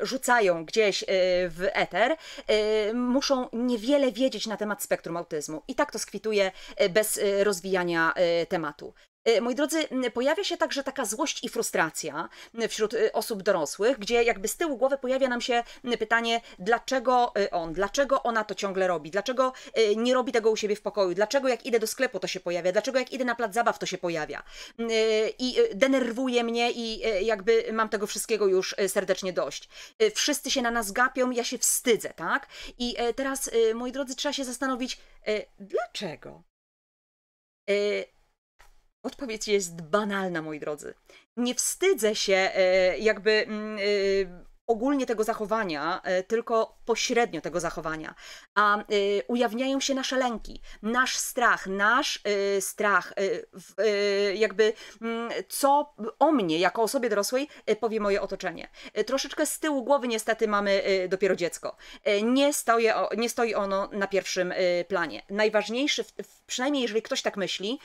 A: rzucają gdzieś w eter, muszą niewiele wiedzieć na temat spektrum autyzmu. I tak to skwituje bez rozwijania tematu. E, moi drodzy, pojawia się także taka złość i frustracja wśród y, osób dorosłych, gdzie jakby z tyłu głowy pojawia nam się pytanie, dlaczego y, on, dlaczego ona to ciągle robi, dlaczego y, nie robi tego u siebie w pokoju, dlaczego jak idę do sklepu to się pojawia, dlaczego jak idę na plac zabaw to się pojawia. I denerwuje mnie i jakby mam tego wszystkiego już serdecznie dość. Wszyscy się na nas gapią, ja się wstydzę, tak? I e, teraz, moi drodzy, trzeba się zastanowić, dlaczego? Odpowiedź jest banalna, moi drodzy. Nie wstydzę się e, jakby mm, e, ogólnie tego zachowania, e, tylko pośrednio tego zachowania, a e, ujawniają się nasze lęki, nasz strach, nasz e, strach, jakby mm, co o mnie jako osobie dorosłej powie moje otoczenie. Troszeczkę z tyłu głowy niestety mamy dopiero dziecko. Nie, nie stoi ono na pierwszym planie. Najważniejszy, przynajmniej jeżeli ktoś tak myśli,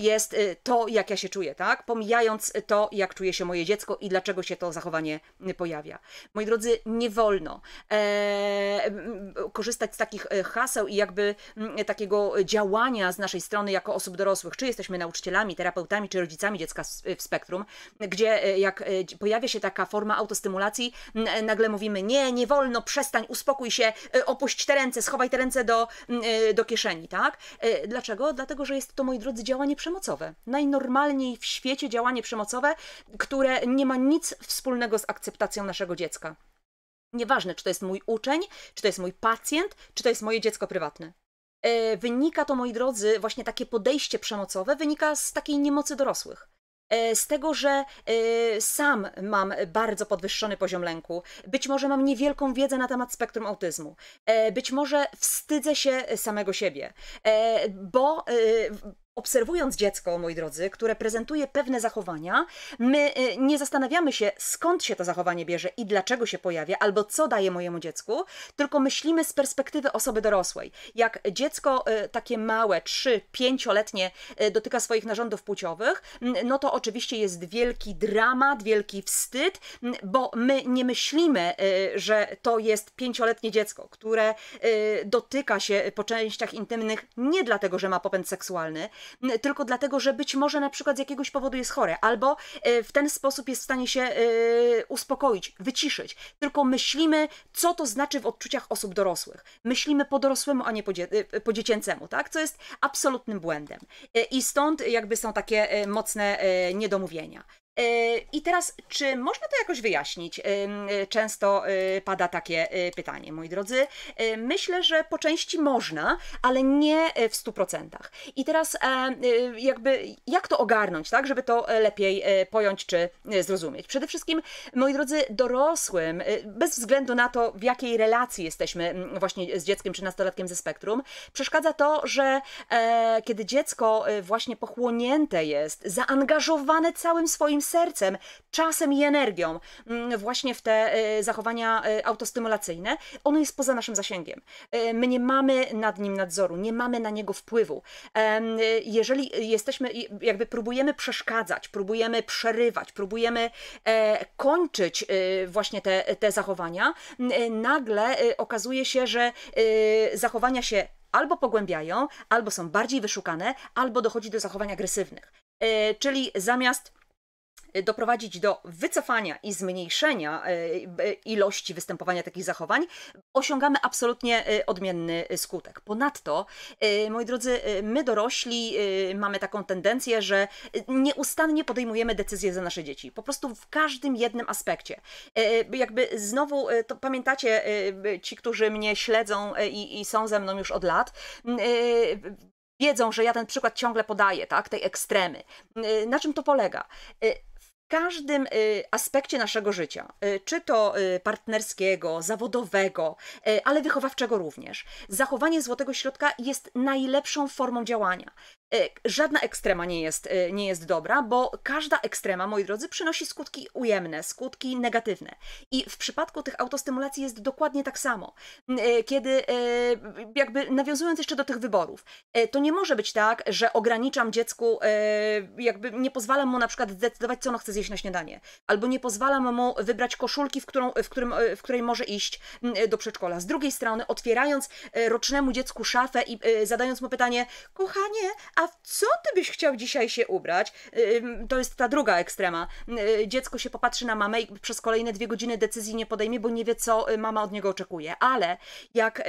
A: jest to, jak ja się czuję, tak? Pomijając to, jak czuje się moje dziecko i dlaczego się to zachowanie pojawia. Moi drodzy, nie wolno e, korzystać z takich e, haseł i jakby takiego działania z naszej strony jako osób dorosłych, czy jesteśmy nauczycielami, terapeutami, czy rodzicami dziecka w spektrum, gdzie e, jak e, pojawia się taka forma autostymulacji, nagle mówimy nie, nie wolno, przestań, uspokój się, opuść te ręce, schowaj te ręce do, do kieszeni, tak? Dlaczego? Dlatego, że jest to, moi drodzy, działanie przemocowe. Najnormalniej w świecie działanie przemocowe, które nie ma nic wspólnego z akceptacją naszego dziecka dziecka. Nieważne, czy to jest mój uczeń, czy to jest mój pacjent, czy to jest moje dziecko prywatne. E, wynika to, moi drodzy, właśnie takie podejście przemocowe, wynika z takiej niemocy dorosłych e, z tego, że e, sam mam bardzo podwyższony poziom lęku, być może mam niewielką wiedzę na temat spektrum autyzmu, e, być może wstydzę się samego siebie, bo obserwując dziecko, moi drodzy, które prezentuje pewne zachowania, my y, nie zastanawiamy się, skąd się to zachowanie bierze i dlaczego się pojawia, albo co daje mojemu dziecku, tylko myślimy z perspektywy osoby dorosłej. Jak dziecko y, takie małe, 3-5-letnie y, dotyka swoich narządów płciowych, no to oczywiście jest wielki dramat, wielki wstyd, bo my nie myślimy, że to jest pięcioletnie dziecko, które dotyka się po częściach intymnych nie dlatego, że ma popęd seksualny, tylko dlatego, że być może na przykład z jakiegoś powodu jest chore, albo e, w ten sposób jest w stanie się e, uspokoić, wyciszyć. Tylko myślimy, co to znaczy w odczuciach osób dorosłych. Myślimy po dorosłemu, a nie po, dzie e, po dziecięcemu, tak? Co jest absolutnym błędem. I stąd jakby są takie mocne niedomówienia. E, I teraz, czy można to jakoś wyjaśnić? E, e, często pada takie pytanie, moi drodzy. Myślę, że po części można, ale nie w 100%. I teraz, jakby, jak to ogarnąć, tak, żeby to lepiej pojąć czy zrozumieć? Przede wszystkim, moi drodzy, dorosłym, bez względu na to, w jakiej relacji jesteśmy właśnie z dzieckiem czy nastolatkiem ze spektrum, przeszkadza to, że kiedy dziecko właśnie pochłonięte jest, zaangażowane całym swoim swoim sercem, czasem i energią mm, właśnie w te y, zachowania y, autostymulacyjne, ono jest poza naszym zasięgiem. Y, my nie mamy nad nim nadzoru, nie mamy na niego wpływu. Jeżeli jesteśmy, jakby próbujemy przeszkadzać, próbujemy przerywać, próbujemy e, kończyć właśnie te, te zachowania, nagle okazuje się, że zachowania się albo pogłębiają, albo są bardziej wyszukane, albo dochodzi do zachowań agresywnych. E, czyli zamiast doprowadzić do wycofania i zmniejszenia e, e, ilości występowania takich zachowań, osiągamy absolutnie e, odmienny skutek. Ponadto, moi drodzy, my dorośli mamy taką tendencję, że nieustannie podejmujemy decyzje za nasze dzieci. Po prostu w każdym jednym aspekcie. Jakby znowu, to pamiętacie, ci, którzy mnie śledzą i, i są ze mną już od lat, wiedzą, że ja ten przykład ciągle podaję, tak, tej ekstremy. Na czym to polega? każdym y, aspekcie naszego życia, y, czy to y, partnerskiego, zawodowego, ale wychowawczego również. Zachowanie złotego środka jest najlepszą formą działania. E, żadna ekstrema nie jest, e, nie jest dobra, bo każda ekstrema, moi drodzy, przynosi skutki ujemne, skutki negatywne. I w przypadku tych autostymulacji jest dokładnie tak samo. Mm, e, kiedy, jakby nawiązując jeszcze do tych wyborów, to nie może być tak, że ograniczam dziecku, jakby nie pozwalam mu na przykład zdecydować, co ono chce zjeść na śniadanie, albo nie pozwalam mu wybrać koszulki, w, którą, w, którym, w której może iść mm, do przedszkola. Z drugiej strony, otwierając rocznemu dziecku szafę i zadając mu pytanie, kochanie, a co ty byś chciał dzisiaj się ubrać? To jest ta druga ekstrema. Yy, dziecko się popatrzy na mamę i przez kolejne dwie godziny decyzji nie podejmie, bo nie wie, co y, mama od niego oczekuje. Ale jak y,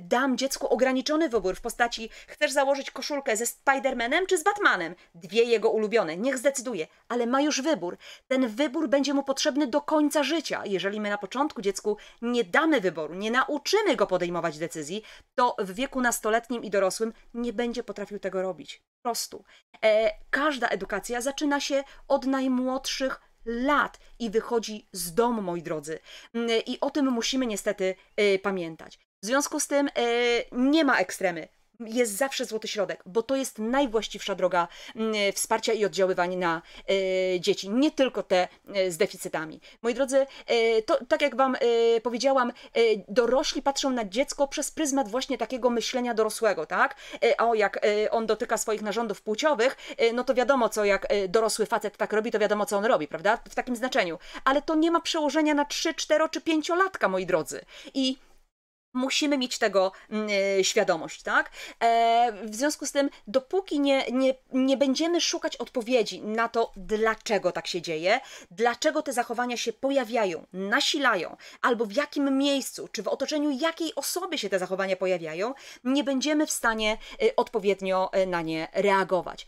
A: dam dziecku ograniczony wybór w postaci chcesz założyć koszulkę ze Spidermanem czy z Batmanem? Dwie jego ulubione, niech zdecyduje, ale ma już wybór. Ten wybór będzie mu potrzebny do końca życia. Jeżeli my na początku dziecku nie damy wyboru, nie nauczymy go podejmować decyzji, to w wieku nastoletnim i dorosłym nie będzie potrafił tego robić. Po prostu. E, każda edukacja zaczyna się od najmłodszych lat i wychodzi z domu, moi drodzy. Mm, I o tym musimy niestety y, pamiętać. W związku z tym y, nie ma ekstremy jest zawsze złoty środek, bo to jest najwłaściwsza droga mm, e, wsparcia i oddziaływań na e, dzieci, nie tylko te e, z deficytami. Moi drodzy, to tak jak Wam powiedziałam, dorośli patrzą na dziecko przez pryzmat właśnie takiego myślenia dorosłego, tak? O, jak on dotyka swoich narządów płciowych, no to wiadomo co, jak dorosły facet tak robi, to wiadomo co on robi, prawda? W takim znaczeniu. Ale to nie ma przełożenia na 3, 4 czy 5 latka, moi drodzy. I Musimy mieć tego y, świadomość, tak? E, w związku z tym, dopóki nie, nie, nie będziemy szukać odpowiedzi na to, dlaczego tak się dzieje, dlaczego te zachowania się pojawiają, nasilają, albo w jakim miejscu, czy w otoczeniu jakiej osoby się te zachowania pojawiają, nie będziemy w stanie y, odpowiednio y, na nie reagować.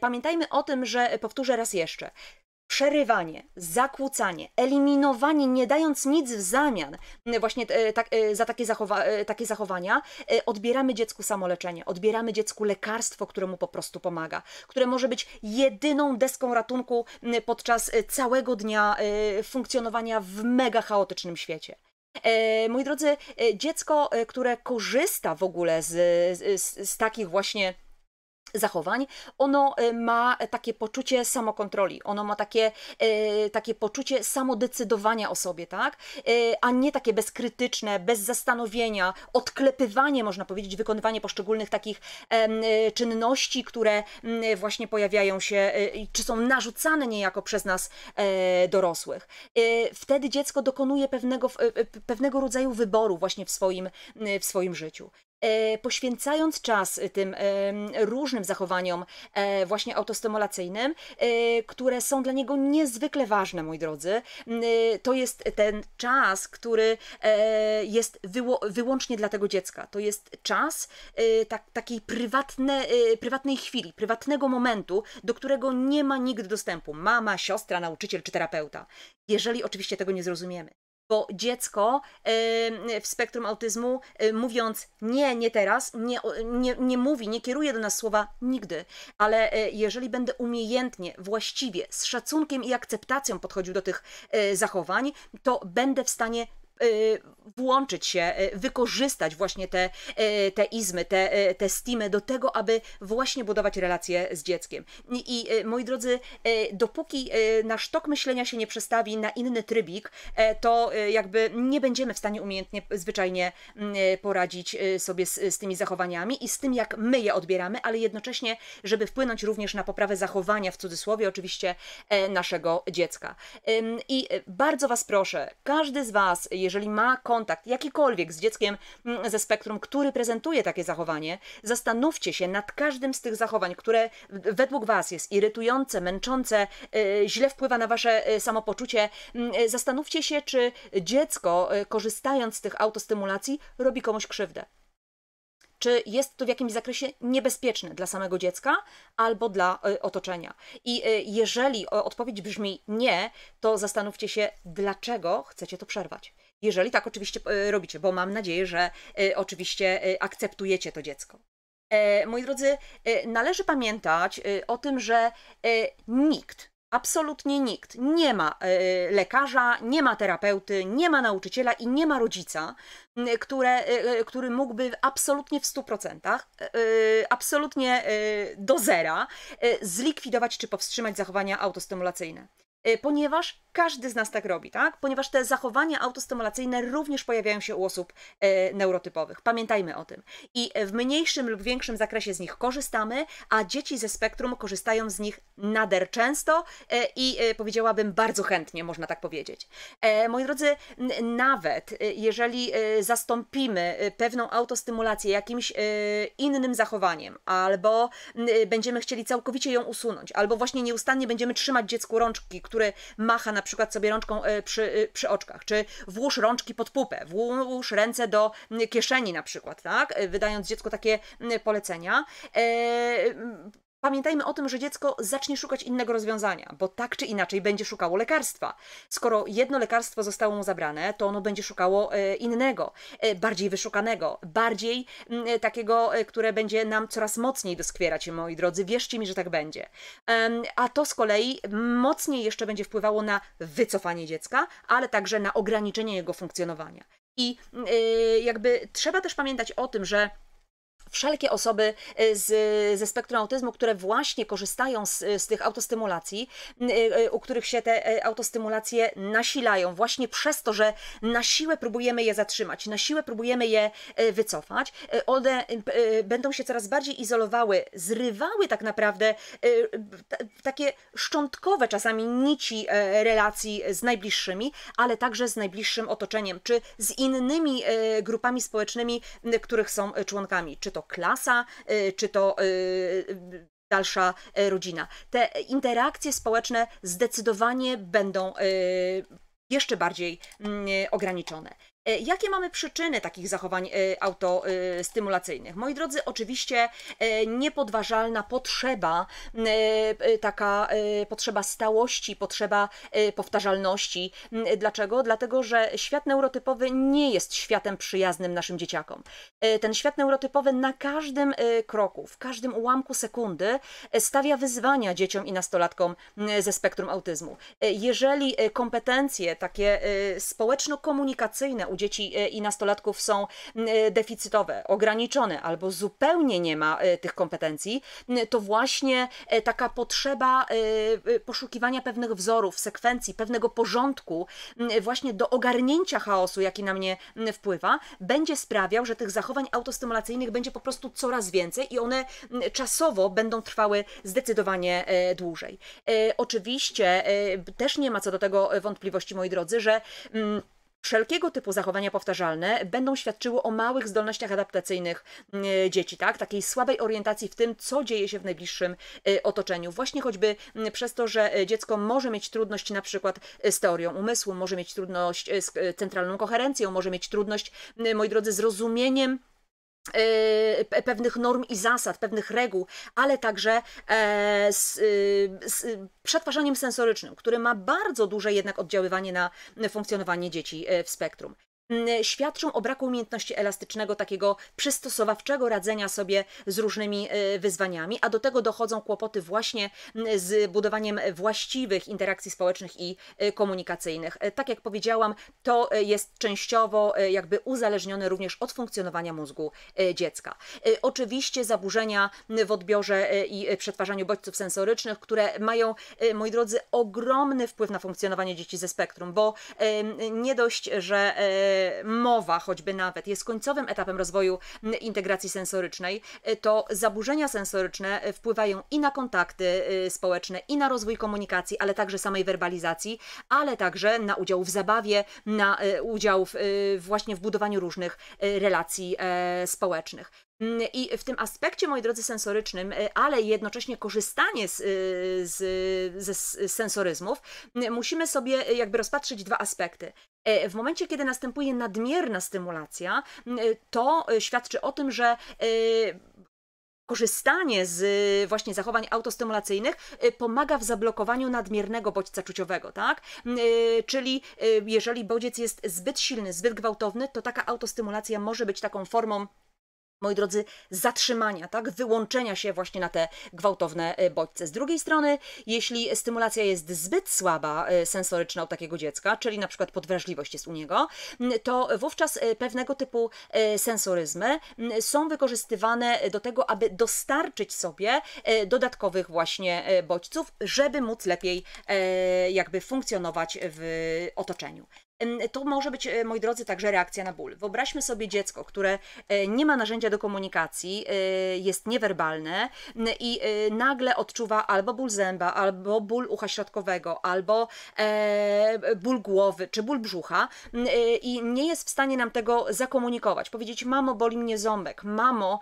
A: pamiętajmy o tym, że powtórzę raz jeszcze, przerywanie, zakłócanie, eliminowanie, nie dając nic w zamian e, właśnie e, tak, e, za takie, zachowa takie zachowania, odbieramy dziecku samoleczenie, odbieramy dziecku lekarstwo, które mu po prostu pomaga, które może być jedyną deską ratunku podczas całego dnia funkcjonowania w mega chaotycznym świecie. Moi drodzy, dziecko, które korzysta w ogóle z, z, z takich właśnie zachowań, ono e, ma takie poczucie samokontroli, ono ma takie, e, takie poczucie samodecydowania o sobie, tak? E, a nie takie bezkrytyczne, bez zastanowienia, odklepywanie, można powiedzieć, wykonywanie poszczególnych takich czynności, które właśnie pojawiają się, czy są narzucane niejako przez nas dorosłych. Wtedy dziecko dokonuje pewnego, pewnego rodzaju wyboru właśnie w swoim, w swoim życiu. E, poświęcając czas e, tym e, różnym zachowaniom właśnie autostymulacyjnym, które są dla niego niezwykle ważne, moi drodzy. Mm, to jest ten czas, który jest wyłącznie dla tego dziecka. To jest czas tak, takiej prywatne, prywatnej chwili, prywatnego momentu, do którego nie ma nigdy dostępu mama, siostra, nauczyciel czy terapeuta. Jeżeli oczywiście tego nie zrozumiemy bo dziecko w spektrum autyzmu, mówiąc nie, nie teraz, nie, nie, nie mówi, nie kieruje do nas słowa nigdy, ale e, jeżeli będę umiejętnie, właściwie, z szacunkiem i akceptacją podchodził do tych e, zachowań, to będę w stanie Y, włączyć się, y, wykorzystać właśnie te, y, te izmy, te, te steamy do tego, aby właśnie budować relacje z dzieckiem. I, I, moi drodzy, dopóki nasz tok myślenia się nie przestawi na inny trybik, to jakby nie będziemy w stanie umiejętnie, zwyczajnie mm, poradzić sobie z, z tymi zachowaniami i z tym, jak my je odbieramy, ale jednocześnie, żeby wpłynąć również na poprawę zachowania, w cudzysłowie oczywiście, e, naszego dziecka. I bardzo Was proszę, każdy z Was, jeżeli ma kontakt jakikolwiek z dzieckiem mm, ze spektrum, który prezentuje takie zachowanie, zastanówcie się nad każdym z tych zachowań, które według Was jest irytujące, męczące, y, źle wpływa na Wasze y, samopoczucie. Mm, y, zastanówcie się, czy dziecko, korzystając z tych autostymulacji, robi komuś krzywdę czy jest to w jakimś zakresie niebezpieczne dla samego dziecka albo dla otoczenia. I jeżeli odpowiedź brzmi nie, to zastanówcie się, dlaczego chcecie to przerwać. Jeżeli tak oczywiście e, robicie, bo mam nadzieję, że e, oczywiście e, akceptujecie to dziecko. Moi drodzy, należy pamiętać o tym, że nikt, absolutnie nikt, nie ma lekarza, nie ma terapeuty, nie ma nauczyciela i nie ma rodzica, które, który mógłby absolutnie w 100%, absolutnie do zera zlikwidować czy powstrzymać zachowania autostymulacyjne. E, ponieważ każdy z nas tak robi, tak? Ponieważ te zachowania autostymulacyjne również pojawiają się u osób e, neurotypowych. Pamiętajmy o tym. I w mniejszym lub większym zakresie z nich korzystamy, a dzieci ze spektrum korzystają z nich nader często e, i powiedziałabym bardzo chętnie, można tak powiedzieć. Moi drodzy, nawet jeżeli zastąpimy pewną autostymulację jakimś innym zachowaniem, albo będziemy chcieli całkowicie ją usunąć, albo właśnie nieustannie będziemy trzymać dziecku rączki, który macha na przykład sobie rączką e, przy, e, przy oczkach, czy włóż rączki pod pupę, włóż ręce do mm, kieszeni na przykład, tak? E, wydając dziecku takie mm, polecenia. Pamiętajmy o tym, że dziecko zacznie szukać innego rozwiązania, bo tak czy inaczej będzie szukało lekarstwa. Skoro jedno lekarstwo zostało mu zabrane, to ono będzie szukało e, innego, e, bardziej wyszukanego, bardziej e, takiego, które będzie nam coraz mocniej doskwierać, moi drodzy. Wierzcie mi, że tak będzie. A to z kolei mocniej jeszcze będzie wpływało na wycofanie dziecka, ale także na ograniczenie jego funkcjonowania. I jakby trzeba też pamiętać o tym, że wszelkie osoby y, z, ze spektrum autyzmu, które właśnie korzystają z, z tych autostymulacji, y, y, u których się te autostymulacje nasilają, właśnie przez to, że na siłę próbujemy je zatrzymać, na siłę próbujemy je wycofać, one będą się coraz bardziej izolowały, zrywały tak naprawdę takie szczątkowe czasami nici relacji z najbliższymi, ale także z najbliższym otoczeniem, czy z innymi grupami społecznymi, których są członkami, czy to klasa, y, czy to y, y, dalsza rodzina. Te interakcje społeczne zdecydowanie będą jeszcze bardziej mm, ograniczone. E, jakie mamy przyczyny takich zachowań e, autostymulacyjnych? E, Moi drodzy, oczywiście niepodważalna potrzeba, taka potrzeba stałości, potrzeba powtarzalności. Dlaczego? Dlatego, że świat neurotypowy nie jest światem przyjaznym naszym dzieciakom. Ten świat neurotypowy na każdym kroku, w każdym ułamku sekundy stawia wyzwania dzieciom i nastolatkom ze spektrum autyzmu. Jeżeli kompetencje takie społeczno-komunikacyjne u dzieci e, i nastolatków są e, deficytowe, ograniczone albo zupełnie nie ma e, tych kompetencji, to właśnie taka potrzeba poszukiwania pewnych wzorów, sekwencji, pewnego porządku, właśnie do ogarnięcia chaosu, jaki na mnie wpływa, będzie sprawiał, że tych zachowań autostymulacyjnych będzie po prostu coraz więcej i one czasowo będą trwały zdecydowanie dłużej. Oczywiście też nie ma co do tego wątpliwości, moi drodzy, że Wszelkiego typu zachowania powtarzalne będą świadczyły o małych zdolnościach adaptacyjnych mm, e, dzieci, tak? takiej słabej orientacji w tym, co dzieje się w najbliższym e, otoczeniu. Właśnie choćby mm, przez to, że e, dziecko może mieć trudność na przykład z teorią umysłu, może mieć trudność z centralną koherencją, może mieć trudność, moi drodzy, z rozumieniem Y, pewnych norm i zasad, pewnych reguł, ale także e, z, y, z przetwarzaniem sensorycznym, które ma bardzo duże jednak oddziaływanie na funkcjonowanie dzieci e, w spektrum. Mm, świadczą o braku umiejętności elastycznego, takiego przystosowawczego radzenia sobie z różnymi y, wyzwaniami, a do tego dochodzą kłopoty właśnie mm, z budowaniem właściwych interakcji społecznych i y, komunikacyjnych. E, tak jak powiedziałam, to y, jest częściowo jakby uzależnione również od funkcjonowania mózgu dziecka. Oczywiście zaburzenia mm, w odbiorze i przetwarzaniu bodźców sensorycznych, które mają, moi drodzy, ogromny wpływ na funkcjonowanie dzieci ze spektrum, bo nie dość, że e, Y, mowa choćby nawet jest końcowym etapem rozwoju mm, integracji sensorycznej, y, to zaburzenia sensoryczne y, wpływają i na kontakty społeczne, i na rozwój komunikacji, ale także samej werbalizacji, ale także na udział w zabawie, na udział w, właśnie w budowaniu różnych relacji e, społecznych. Mm, I w tym aspekcie, moi drodzy, sensorycznym, ale jednocześnie korzystanie z, z, z, sensoryzmów, musimy sobie jakby rozpatrzyć dwa aspekty. E, w momencie, kiedy następuje nadmierna stymulacja, e, to e, świadczy o tym, że korzystanie z właśnie zachowań autostymulacyjnych pomaga w zablokowaniu nadmiernego bodźca czuciowego, tak? Czyli jeżeli bodziec jest zbyt silny, zbyt gwałtowny, to taka autostymulacja może być taką formą moi drodzy, zatrzymania, tak, wyłączenia się właśnie na te gwałtowne e, bodźce. Z drugiej strony, jeśli stymulacja jest zbyt słaba e, sensoryczna u takiego dziecka, czyli na przykład podwrażliwość jest u niego, to wówczas e, pewnego typu sensoryzmy są wykorzystywane do tego, aby dostarczyć sobie dodatkowych właśnie bodźców, żeby móc lepiej jakby funkcjonować w otoczeniu to może być, e, moi drodzy, także reakcja na ból. Wyobraźmy sobie dziecko, które e, nie ma narzędzia do komunikacji, e, jest niewerbalne i nagle odczuwa albo ból zęba, albo ból ucha środkowego, albo ból głowy, czy ból brzucha i nie jest w stanie nam tego zakomunikować. Powiedzieć, mamo, boli mnie ząbek, mamo,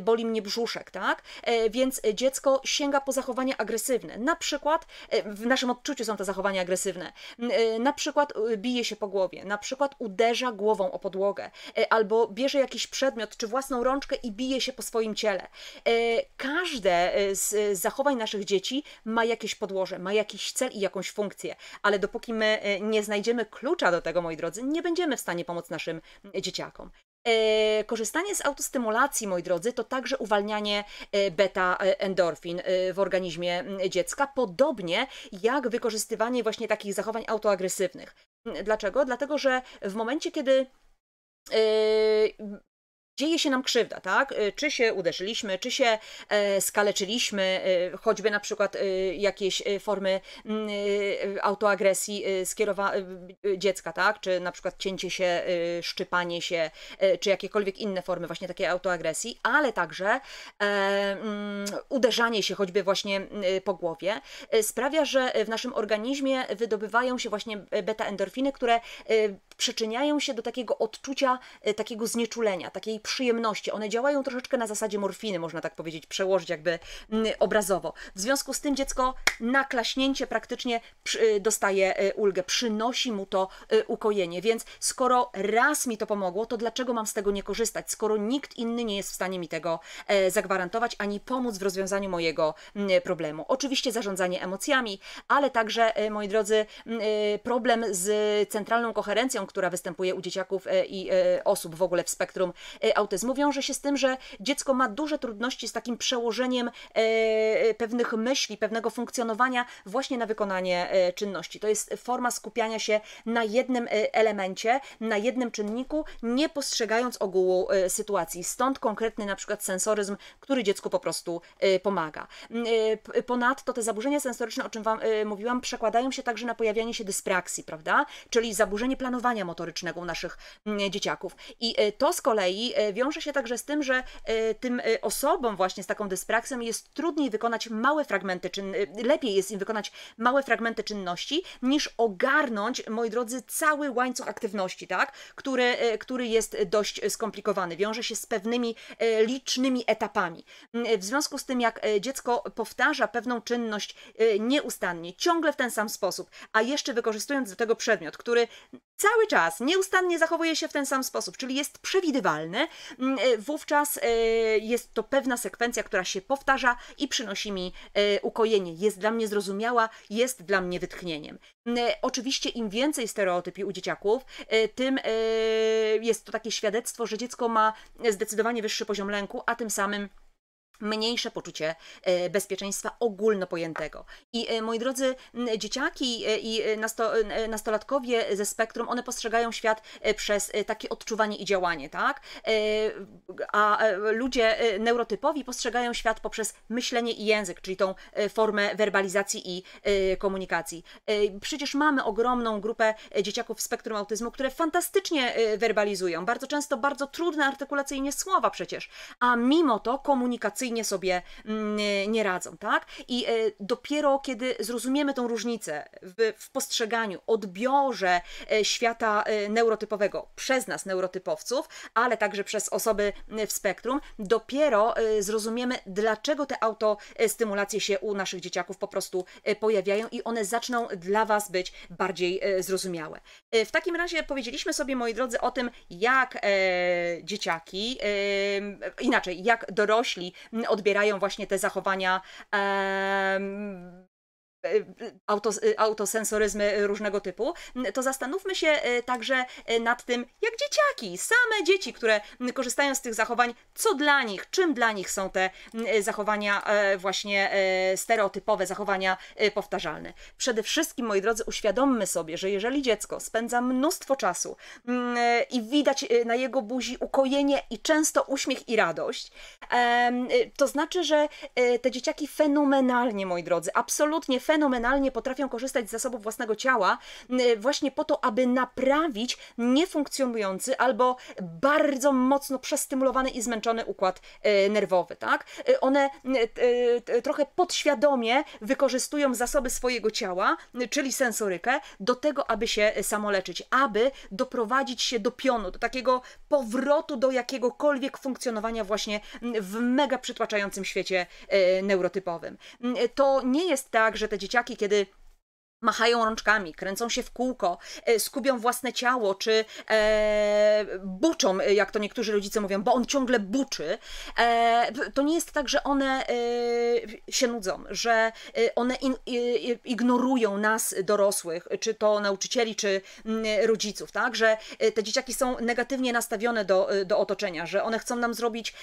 A: boli mnie brzuszek, tak? Więc dziecko sięga po zachowania agresywne. Na przykład, w naszym odczuciu są to zachowania agresywne. Na przykład bije się się po głowie, na przykład uderza głową o podłogę, e, albo bierze jakiś przedmiot czy własną rączkę i bije się po swoim ciele. E, każde e, z zachowań naszych dzieci ma jakieś podłoże, ma jakiś cel i jakąś funkcję, ale dopóki my nie znajdziemy klucza do tego, moi drodzy, nie będziemy w stanie pomóc naszym dzieciakom. Korzystanie z autostymulacji, moi drodzy, to także uwalnianie beta endorfin w organizmie dziecka, podobnie jak wykorzystywanie właśnie takich zachowań autoagresywnych. Dlaczego? Dlatego, że w momencie, kiedy y, dzieje się nam krzywda, tak? Y, czy się uderzyliśmy, czy się e, skaleczyliśmy, y, choćby na przykład y, jakieś formy mm, autoagresji skierowa- dziecka, tak? Czy na przykład cięcie się, szczypanie się, czy jakiekolwiek inne formy właśnie takiej autoagresji, ale także e, mm, uderzanie się choćby właśnie po głowie sprawia, że w naszym organizmie wydobywają się właśnie e, beta-endorfiny, które przyczyniają się do takiego odczucia, e, takiego znieczulenia, takiej przyjemności. One działają troszeczkę na zasadzie morfiny, można tak powiedzieć, przełożyć jakby mm, obrazowo. W związku z tym dziecko na klaśnięcie praktycznie e, dostaje e, ulgę, przynosi mu to ukojenie. Więc skoro raz mi to pomogło, to dlaczego mam z tego nie korzystać, skoro nikt inny nie jest w stanie mi tego zagwarantować ani pomóc w rozwiązaniu mojego mm, problemu? Oczywiście zarządzanie emocjami, ale także, moi drodzy, mm, problem z centralną koherencją, która występuje u dzieciaków e, i e, osób w ogóle w spektrum e, autyzmu, wiąże się z tym, że dziecko ma duże trudności z takim przełożeniem pewnych myśli, pewnego funkcjonowania właśnie na wykonanie czynności. To jest forma skupiania się na jednym elemencie, na jednym czynniku, nie postrzegając ogółu sytuacji. Stąd konkretny na przykład sensoryzm, który dziecku po prostu pomaga. Ponadto te zaburzenia sensoryczne, o czym Wam mówiłam, przekładają się także na pojawianie się dyspraksji, prawda? Czyli zaburzenie planowania motorycznego u naszych mm, dzieciaków. I y, to z kolei y, wiąże się także z tym, że y, tym osobom właśnie z taką dyspraksją jest trudniej wykonać małe fragmenty, czyn... lepiej jest im wykonać małe fragmenty czynności, niż ogarnąć, moi drodzy, cały łańcuch aktywności, tak? który, który jest dość skomplikowany, wiąże się z pewnymi licznymi etapami. Mm, w związku z tym, jak dziecko powtarza pewną czynność nieustannie, ciągle w ten sam sposób, a jeszcze wykorzystując do tego przedmiot, który cały cały czas nieustannie zachowuje się w ten sam sposób, czyli jest przewidywalny, mm, e, wówczas e, jest to pewna sekwencja, która się powtarza i przynosi mi e, ukojenie. Jest dla mnie zrozumiała, jest dla mnie wytchnieniem. Mm, oczywiście im więcej stereotypii u dzieciaków, tym jest to takie świadectwo, że dziecko ma zdecydowanie wyższy poziom lęku, a tym samym mniejsze poczucie e, bezpieczeństwa ogólnopojętego. I e, moi drodzy, dzieciaki e, i nastolatkowie ze spektrum, one postrzegają świat przez takie odczuwanie i działanie, tak? A ludzie neurotypowi postrzegają świat poprzez myślenie i język, czyli tą formę werbalizacji i komunikacji. Przecież mamy ogromną grupę dzieciaków z spektrum autyzmu, które fantastycznie werbalizują, bardzo często bardzo trudne artykulacyjnie słowa przecież, a mimo to komunikacyjnie nie sobie mm, nie radzą, tak? I e, dopiero kiedy zrozumiemy tą różnicę w, w postrzeganiu, odbiorze e, świata e, neurotypowego przez nas, neurotypowców, ale także przez osoby w spektrum, dopiero zrozumiemy, dlaczego te autostymulacje się u naszych dzieciaków po prostu pojawiają i one zaczną dla Was być bardziej zrozumiałe. W takim razie powiedzieliśmy sobie, moi drodzy, o tym, jak dzieciaki, inaczej, jak dorośli odbierają właśnie te zachowania autosensoryzmy różnego typu, to zastanówmy się e, także e, nad tym, jak dzieciaki, same dzieci, które korzystają z tych zachowań, co dla nich, czym dla nich są te e, zachowania właśnie stereotypowe, zachowania powtarzalne. Przede wszystkim, moi drodzy, uświadommy sobie, że jeżeli dziecko spędza mnóstwo czasu i widać na jego buzi ukojenie i często uśmiech i radość, to znaczy, że te dzieciaki fenomenalnie, moi drodzy, absolutnie fenomenalnie fenomenalnie potrafią korzystać z zasobów własnego ciała, właśnie po to, aby naprawić niefunkcjonujący albo bardzo mocno przestymulowany i zmęczony układ e, nerwowy. Tak? E, one e, trochę podświadomie wykorzystują zasoby swojego ciała, czyli sensorykę, do tego, aby się samoleczyć, aby doprowadzić się do pionu, do takiego powrotu do jakiegokolwiek funkcjonowania właśnie w mega przytłaczającym świecie neurotypowym. To nie jest tak, że te dzieciaki, kiedy machają rączkami, kręcą się w kółko, e, skubią własne ciało, czy e, buczą, e, jak to niektórzy rodzice mówią, bo on ciągle buczy, e, to nie jest tak, że one e, się nudzą, że e, one in, ignorują nas dorosłych, czy to nauczycieli, czy mm, rodziców, tak, że te dzieciaki są negatywnie nastawione do, do otoczenia, że one chcą nam zrobić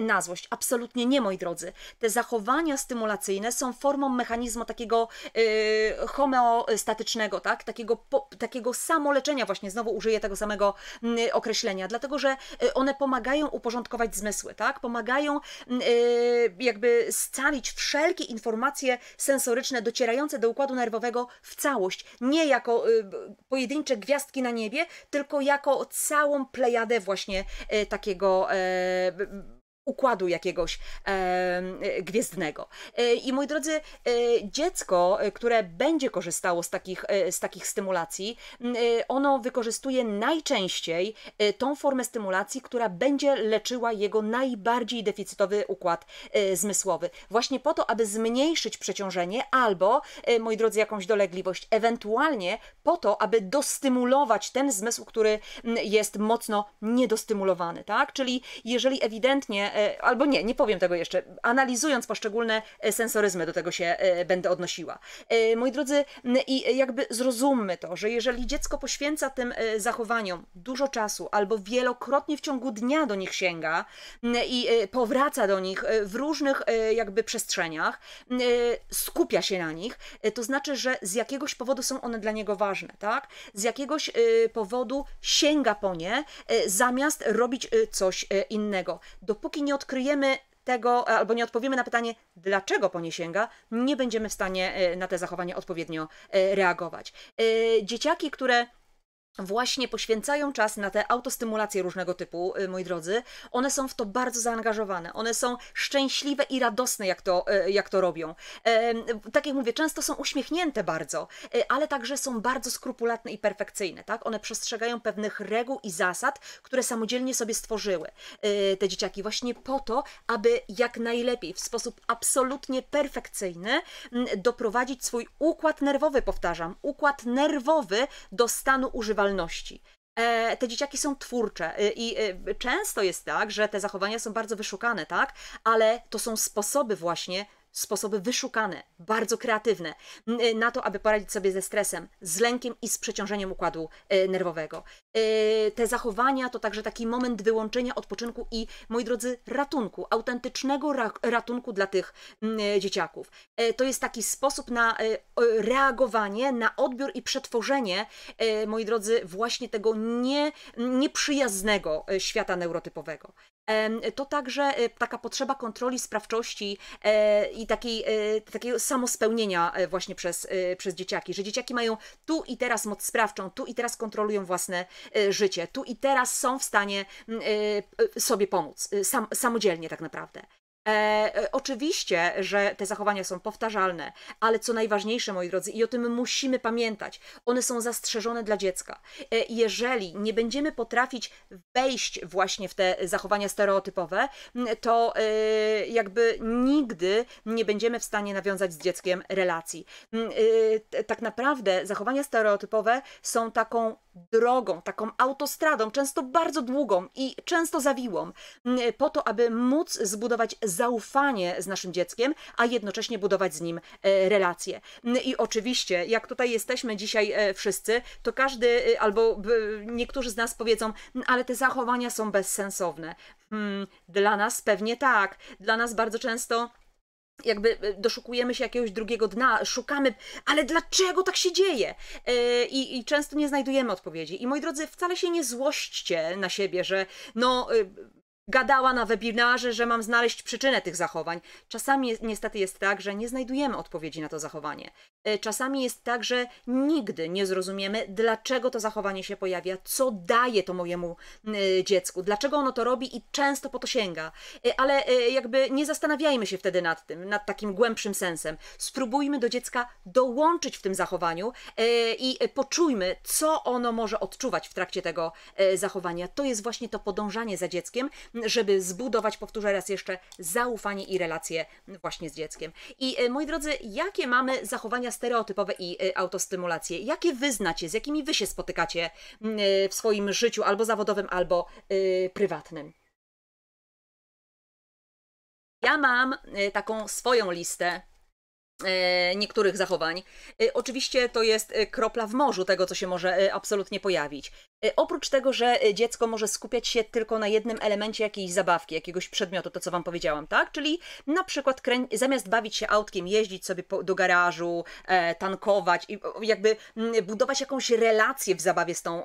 A: na złość. Absolutnie nie, moi drodzy. Te zachowania stymulacyjne są formą mechanizmu takiego homeo samostatycznego, tak? takiego, po, takiego samoleczenia, właśnie znowu użyję tego samego mm, określenia, dlatego że y, one pomagają uporządkować zmysły, tak? pomagają mm, y, jakby scalić wszelkie informacje sensoryczne docierające do układu nerwowego w całość, nie jako y, pojedyncze gwiazdki na niebie, tylko jako całą plejadę właśnie takiego e, układu jakiegoś e, gwiezdnego. E, I moi drodzy, e, dziecko, e, które będzie korzystało z takich, e, z takich stymulacji, e, ono wykorzystuje najczęściej tą formę stymulacji, która będzie leczyła jego najbardziej deficytowy układ zmysłowy. Właśnie po to, aby zmniejszyć przeciążenie albo, moi drodzy, jakąś dolegliwość, ewentualnie po to, aby dostymulować ten zmysł, który jest mocno niedostymulowany, tak? Czyli jeżeli ewidentnie E, albo nie, nie powiem tego jeszcze, analizując poszczególne e, sensoryzmy do tego się e, będę odnosiła. Moi drodzy, i jakby zrozummy to, że jeżeli dziecko poświęca tym zachowaniom dużo czasu albo wielokrotnie w ciągu dnia do nich sięga i powraca do nich w różnych jakby przestrzeniach, skupia się na nich, to znaczy, że z jakiegoś powodu są one dla niego ważne, tak? Z jakiegoś powodu sięga po nie zamiast robić coś innego. Dopóki nie nie odkryjemy tego, e, albo nie odpowiemy na pytanie, dlaczego po nie sięga, nie będziemy w stanie e, na te zachowanie odpowiednio e, reagować. Dzieciaki, które właśnie poświęcają czas na te autostymulacje różnego typu, y, moi drodzy. One są w to bardzo zaangażowane, one są szczęśliwe i radosne, jak to, y, jak to robią. Tak jak mówię, często są uśmiechnięte bardzo, y, ale także są bardzo skrupulatne i perfekcyjne, tak? One przestrzegają pewnych reguł i zasad, które samodzielnie sobie stworzyły te dzieciaki, właśnie po to, aby jak najlepiej, w sposób absolutnie perfekcyjny mm, doprowadzić swój układ nerwowy, powtarzam, układ nerwowy do stanu używalności. E, te dzieciaki są twórcze y, i y, często jest tak, że te zachowania są bardzo wyszukane, tak? Ale to są sposoby właśnie sposoby wyszukane, bardzo kreatywne y, na to, aby poradzić sobie ze stresem, z lękiem i z przeciążeniem układu y, nerwowego. Y, te zachowania to także taki moment wyłączenia, odpoczynku i, moi drodzy, ratunku, autentycznego ratunku dla tych dzieciaków. To jest taki sposób na reagowanie, na odbiór i przetworzenie, moi drodzy, właśnie tego nie, nieprzyjaznego świata neurotypowego to także e, taka potrzeba kontroli sprawczości e, i takiej, e, takiego samospełnienia właśnie przez, przez dzieciaki, że dzieciaki mają tu i teraz moc sprawczą, tu i teraz kontrolują własne życie, tu i teraz są w stanie sobie pomóc, sam, samodzielnie tak naprawdę. E, e, oczywiście, że te zachowania są powtarzalne, ale co najważniejsze, moi drodzy, i o tym musimy pamiętać, one są zastrzeżone dla dziecka. E, jeżeli nie będziemy potrafić wejść właśnie w te zachowania stereotypowe, to e, jakby nigdy nie będziemy w stanie nawiązać z dzieckiem relacji. E, tak naprawdę zachowania stereotypowe są taką drogą, taką autostradą, często bardzo długą i często zawiłą, mm, po to, aby móc zbudować zaufanie z naszym dzieckiem, a jednocześnie budować z nim e, relacje. Mm, I oczywiście, jak tutaj jesteśmy dzisiaj e, wszyscy, to każdy e, albo niektórzy z nas powiedzą, mm, ale te zachowania są bezsensowne. Hmm, dla nas pewnie tak. Dla nas bardzo często jakby e, doszukujemy się jakiegoś drugiego dna, szukamy, ale dlaczego tak się dzieje? E, I, często nie znajdujemy odpowiedzi. I moi drodzy, wcale się nie złośćcie na siebie, że no. Y, gadała na webinarze, że mam znaleźć przyczynę tych zachowań. Czasami niestety jest tak, że nie znajdujemy odpowiedzi na to zachowanie. E, czasami jest tak, że nigdy nie zrozumiemy, dlaczego to zachowanie się pojawia, co daje to mojemu e, dziecku, dlaczego ono to robi i często po to sięga. E, ale jakby nie zastanawiajmy się wtedy nad tym, nad takim głębszym sensem. Spróbujmy do dziecka dołączyć w tym zachowaniu i poczujmy, co ono może odczuwać w trakcie tego zachowania. To jest właśnie to podążanie za dzieckiem, żeby zbudować, powtórzę raz jeszcze, zaufanie i relacje właśnie z dzieckiem. I moi drodzy, jakie mamy zachowania stereotypowe i y, autostymulacje. Jakie wy znacie, z jakimi wy się spotykacie mm, y, w swoim życiu albo zawodowym, albo y, prywatnym? Ja mam taką swoją listę E, niektórych zachowań. E, oczywiście to jest e, kropla w morzu tego, co się może absolutnie pojawić. Oprócz tego, że dziecko może skupiać się tylko na jednym elemencie jakiejś zabawki, jakiegoś przedmiotu, to co wam powiedziałam, tak? Czyli na przykład zamiast bawić się autkiem, jeździć sobie do garażu, tankować i jakby mm, budować jakąś relację w zabawie z, tą,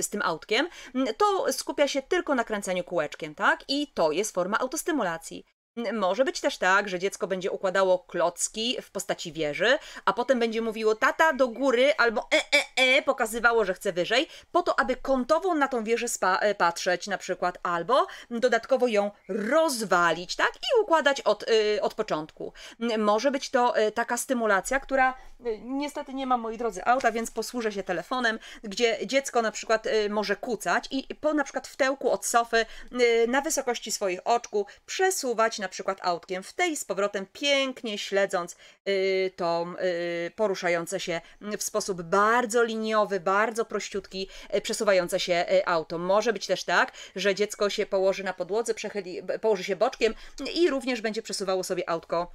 A: z tym autkiem, to skupia się tylko na kręceniu kółeczkiem, tak? I to jest forma autostymulacji. Może być też tak, że dziecko będzie układało klocki w postaci wieży, a potem będzie mówiło tata do góry albo e e e pokazywało, że chce wyżej, po to, aby kątową na tą wieżę e, patrzeć na przykład, albo dodatkowo ją rozwalić, tak? I układać od, y, od początku. Może być to y, taka stymulacja, która y, niestety nie ma, moi drodzy, auta, więc posłużę się telefonem, gdzie dziecko na przykład y, może kucać i po na przykład w tełku od sofy y, na wysokości swoich oczku przesuwać na na przykład autkiem w tej, z powrotem pięknie śledząc y, tą y, poruszające się w sposób bardzo liniowy, bardzo prościutki y, przesuwające się y, auto. Może być też tak, że dziecko się położy na podłodze, przechyli, położy się boczkiem i również będzie przesuwało sobie autko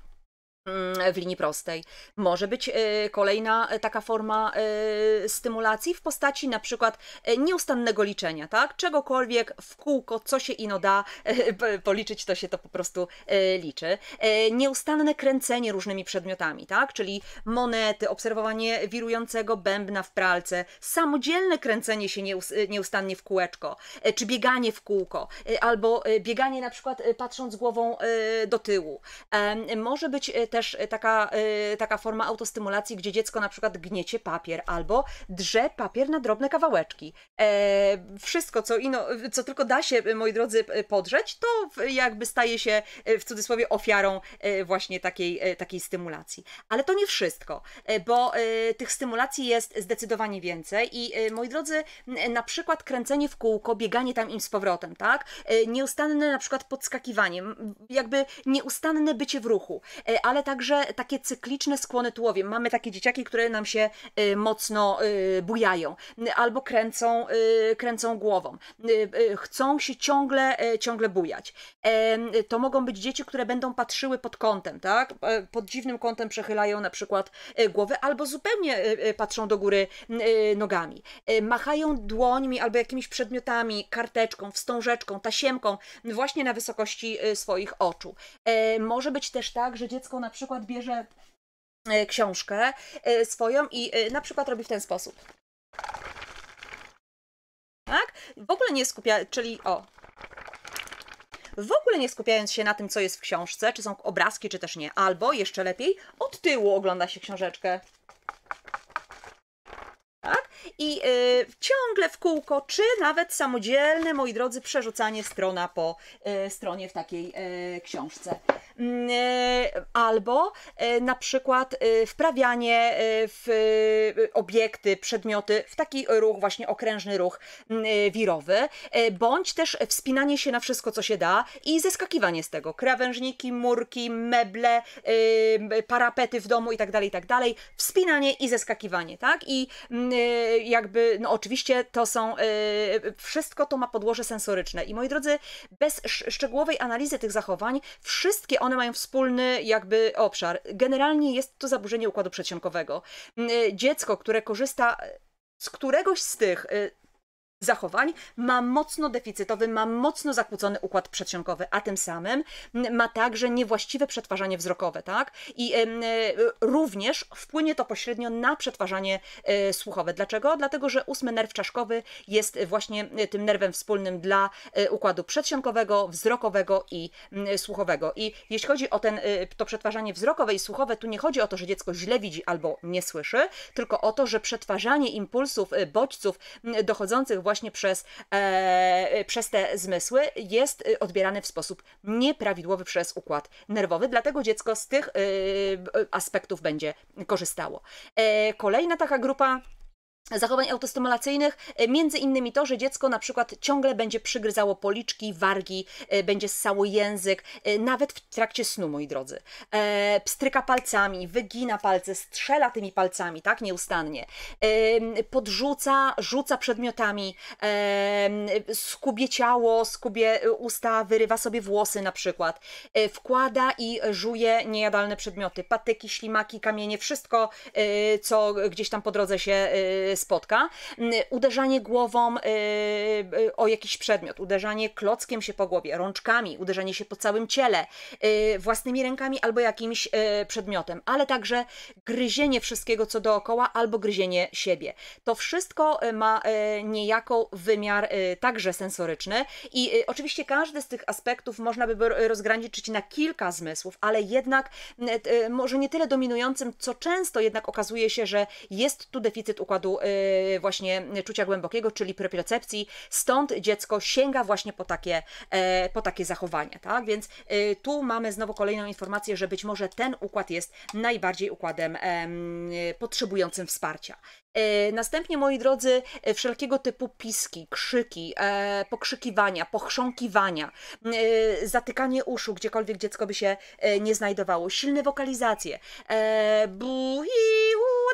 A: Mm, w linii prostej. Może być e, kolejna e, taka forma e, stymulacji w postaci na przykład nieustannego liczenia, tak? Czegokolwiek w kółko, co się ino da policzyć, to się to po prostu liczy. Nieustanne kręcenie różnymi przedmiotami, tak? Czyli monety, obserwowanie wirującego bębna w pralce, samodzielne kręcenie się nieustannie w kółeczko, czy bieganie w kółko, albo bieganie na przykład patrząc głową do tyłu. Może być też e, taka, e, taka forma autostymulacji, gdzie dziecko na przykład gniecie papier albo drze papier na drobne kawałeczki. E, wszystko, co, ino, co tylko da się, moi drodzy, podrzeć, to jakby staje się w cudzysłowie ofiarą właśnie takiej, takiej stymulacji. Ale to nie wszystko, bo tych stymulacji jest zdecydowanie więcej i moi drodzy, na przykład kręcenie w kółko, bieganie tam im z powrotem, tak? Nieustanne na przykład podskakiwanie, jakby nieustanne bycie w ruchu, ale także takie cykliczne skłony tułowiem. Mamy takie dzieciaki, które nam się y, mocno y, bujają albo kręcą, y, kręcą głową. Chcą się ciągle, ciągle bujać. To mogą być dzieci, które będą patrzyły pod kątem, tak? E, pod dziwnym kątem przechylają na przykład e, głowy albo zupełnie e, patrzą do góry nogami. Machają dłońmi albo jakimiś przedmiotami, karteczką, wstążeczką, tasiemką właśnie na wysokości swoich oczu. Może być też tak, że dziecko na przykład bierze e, książkę e, swoją i e, na przykład robi w ten sposób. Tak? W ogóle nie skupia, czyli o. W ogóle nie skupiając się na tym, co jest w książce, czy są obrazki, czy też nie. Albo jeszcze lepiej, od tyłu ogląda się książeczkę. Tak? I ciągle w kółko, czy nawet samodzielne, moi drodzy, przerzucanie strona po stronie w takiej książce. Mm, e, albo e, na przykład e, wprawianie w obiekty, przedmioty w taki ruch, właśnie okrężny ruch mm, wirowy, bądź też wspinanie się na wszystko, co się da i zeskakiwanie z tego. Krawężniki, murki, meble, parapety w domu i tak dalej, i tak dalej. Wspinanie i zeskakiwanie, tak? I mm, jakby, no oczywiście to są, wszystko to ma podłoże sensoryczne. I moi drodzy, bez szczegółowej analizy tych zachowań, wszystkie one mają wspólny jakby obszar. Generalnie jest to zaburzenie układu przedsionkowego. Mm, y, dziecko, które korzysta z któregoś z tych y, zachowań, ma mocno deficytowy, ma mocno zakłócony układ przedsionkowy, a tym samym ma także niewłaściwe przetwarzanie wzrokowe, tak? I e, również wpłynie to pośrednio na przetwarzanie e, słuchowe. Dlaczego? Dlatego, że ósmy nerw czaszkowy jest właśnie e, tym nerwem wspólnym dla układu przedsionkowego, wzrokowego i słuchowego. I jeśli chodzi o ten, to przetwarzanie wzrokowe i słuchowe, tu nie chodzi o to, że dziecko źle widzi albo nie słyszy, tylko o to, że przetwarzanie impulsów bodźców dochodzących właśnie właśnie przez, e, e, przez te zmysły jest y, odbierany w sposób nieprawidłowy przez układ nerwowy, dlatego dziecko z tych e, aspektów będzie korzystało. E, kolejna taka grupa zachowań autostymulacyjnych, e, między innymi to, że dziecko na przykład ciągle będzie przygryzało policzki, wargi, e, będzie ssało język, e, nawet w trakcie snu, moi drodzy. E, pstryka palcami, wygina palce, strzela tymi palcami, tak, nieustannie. E, podrzuca, rzuca przedmiotami, e, skubie ciało, skubie usta, wyrywa sobie włosy na przykład. Wkłada i żuje niejadalne przedmioty, patyki, ślimaki, kamienie, wszystko, co gdzieś tam po drodze się Y, spotka. Mm, uderzanie głową y, y, o jakiś przedmiot, uderzanie klockiem się po głowie, rączkami, uderzanie się po całym ciele, własnymi rękami albo jakimś przedmiotem, ale także gryzienie wszystkiego, co dookoła, albo gryzienie siebie. To wszystko ma niejako wymiar także sensoryczny i oczywiście każdy z tych aspektów można by rozgraniczyć na kilka zmysłów, ale jednak może nie tyle dominującym, co często jednak okazuje się, że jest tu deficyt układu Y, właśnie czucia głębokiego, czyli propriocepcji, stąd dziecko sięga właśnie po takie, e, po takie zachowanie, tak? Więc y, tu mamy znowu kolejną informację, że być może ten układ jest najbardziej układem potrzebującym wsparcia. E, następnie, moi drodzy, e, wszelkiego typu piski, krzyki, e, pokrzykiwania, pochrząkiwania, zatykanie uszu, gdziekolwiek dziecko by się nie znajdowało, silne wokalizacje, buhi,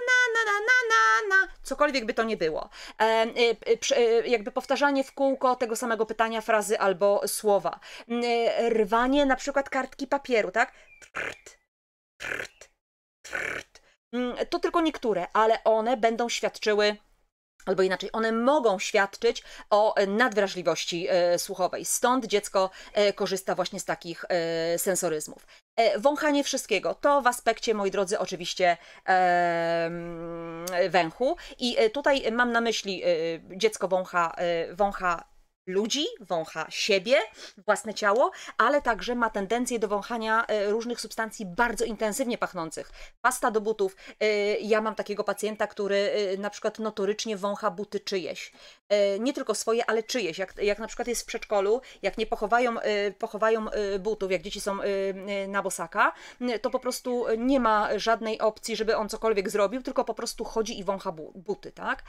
A: na, na, na, na, na, na, cokolwiek by to nie było. Jakby powtarzanie w kółko tego samego pytania, frazy albo słowa. Rwanie na przykład kartki papieru, tak? Mm, to tylko niektóre, ale one będą świadczyły albo inaczej, one mogą świadczyć o e, nadwrażliwości e, słuchowej. Stąd dziecko e, korzysta właśnie z takich sensoryzmów. Wąchanie wszystkiego to w aspekcie, moi drodzy, oczywiście węchu. I tutaj mam na myśli, dziecko wącha, wącha ludzi, wącha siebie, własne ciało, ale także ma tendencję do wąchania e, różnych substancji bardzo intensywnie pachnących. Pasta do butów. E, ja mam takiego pacjenta, który e, na przykład notorycznie wącha buty czyjeś. Nie tylko swoje, ale czyjeś. Jak, jak na przykład jest w przedszkolu, jak nie pochowają, pochowają butów, jak dzieci są na bosaka, to po prostu nie ma żadnej opcji, żeby on cokolwiek zrobił, tylko po prostu chodzi i wącha buty, tak?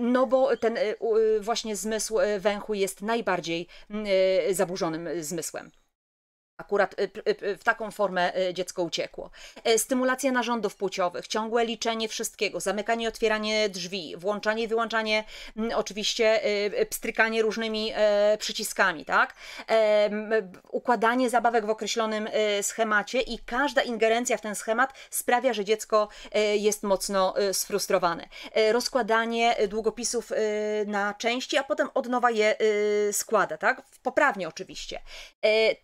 A: No bo ten właśnie zmysł węch węchu jest najbardziej mm, e, zaburzonym zmysłem. Akurat y, y, w taką formę y, dziecko uciekło. E, stymulacja narządów płciowych, ciągłe liczenie wszystkiego, zamykanie, otwieranie drzwi, włączanie i wyłączanie, oczywiście pstrykanie różnymi e, przyciskami, tak? E, układanie zabawek w określonym schemacie i każda ingerencja w ten schemat sprawia, że dziecko jest mocno sfrustrowane. Rozkładanie długopisów na części, a potem od nowa je składa, tak? Poprawnie oczywiście.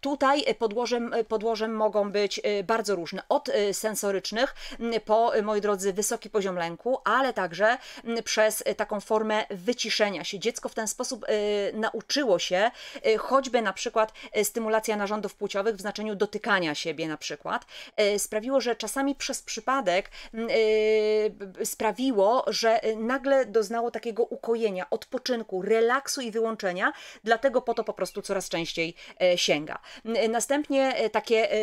A: Tutaj podłożem, e, podłożem mogą być e, bardzo różne, od e, sensorycznych po, moi drodzy, wysoki poziom lęku, ale także przez taką formę wyciszenia się. Dziecko w ten sposób nauczyło się, choćby na przykład stymulacja narządów płciowych w znaczeniu dotykania siebie na przykład, sprawiło, że czasami przez przypadek sprawiło, że nagle doznało takiego ukojenia, odpoczynku, relaksu i wyłączenia, dlatego po to po prostu coraz częściej sięga. Następnie Następnie e, takie e,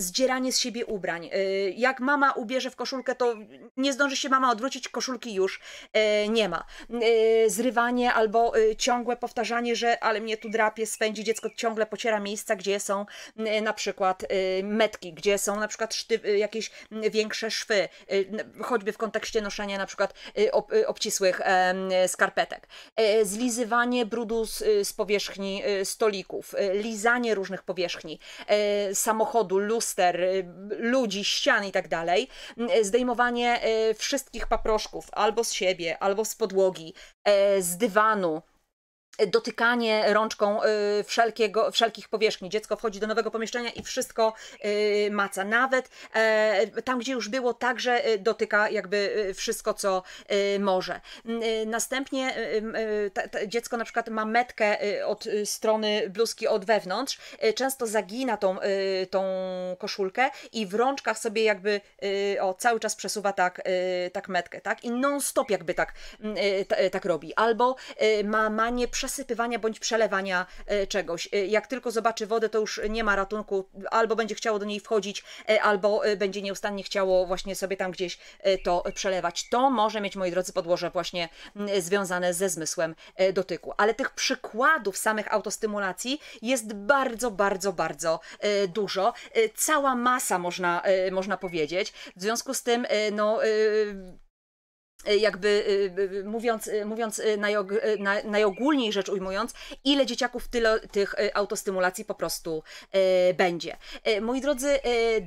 A: zdzieranie z siebie ubrań. E, jak mama ubierze w koszulkę, to nie zdąży się mama odwrócić, koszulki już nie ma. Zrywanie albo ciągłe powtarzanie, że ale mnie tu drapie, spędzi dziecko, ciągle pociera miejsca, gdzie są na przykład metki, gdzie są na przykład jakieś większe szwy, choćby w kontekście noszenia na przykład obcisłych skarpetek. Zlizywanie brudu z powierzchni stolików, lizanie różnych powierzchni, E, samochodu, luster, e, ludzi, ścian i tak dalej, zdejmowanie e, wszystkich paproszków albo z siebie, albo z podłogi, z dywanu, dotykanie rączką y, wszelkiego, wszelkich powierzchni. Dziecko wchodzi do nowego pomieszczenia i wszystko y, maca. Nawet e, tam, gdzie już było, także y, dotyka jakby wszystko, co może. Następnie dziecko na przykład ma metkę od strony bluzki od wewnątrz, często zagina tą, tą koszulkę i w rączkach sobie jakby o, cały czas przesuwa tak, tak metkę, tak? I non-stop jakby tak, tak robi. Albo ma manię przesypywania bądź przelewania e, czegoś. E, jak tylko zobaczy wodę, to już nie ma ratunku, albo będzie chciało do niej wchodzić, e, albo będzie nieustannie chciało właśnie sobie tam gdzieś to przelewać. To może mieć, moi drodzy, podłoże właśnie mm, związane ze zmysłem dotyku. Ale tych przykładów samych autostymulacji jest bardzo, bardzo, bardzo dużo. Cała masa można, można powiedzieć. W związku z tym, no E, jakby e, mówiąc, e, mówiąc najog, najogólniej rzecz ujmując, ile dzieciaków tyle tych autostymulacji po prostu będzie. Moi drodzy,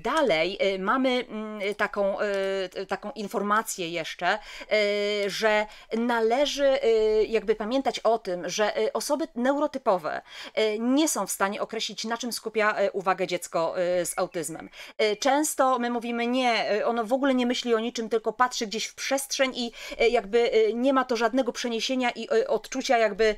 A: dalej mamy mm, taką, taką informację jeszcze, że należy jakby pamiętać o tym, że osoby neurotypowe nie są w stanie określić, na czym skupia uwagę dziecko z autyzmem. Często my mówimy nie, ono w ogóle nie myśli o niczym, tylko patrzy gdzieś w przestrzeń i e, jakby e, nie ma to żadnego przeniesienia i e, odczucia jakby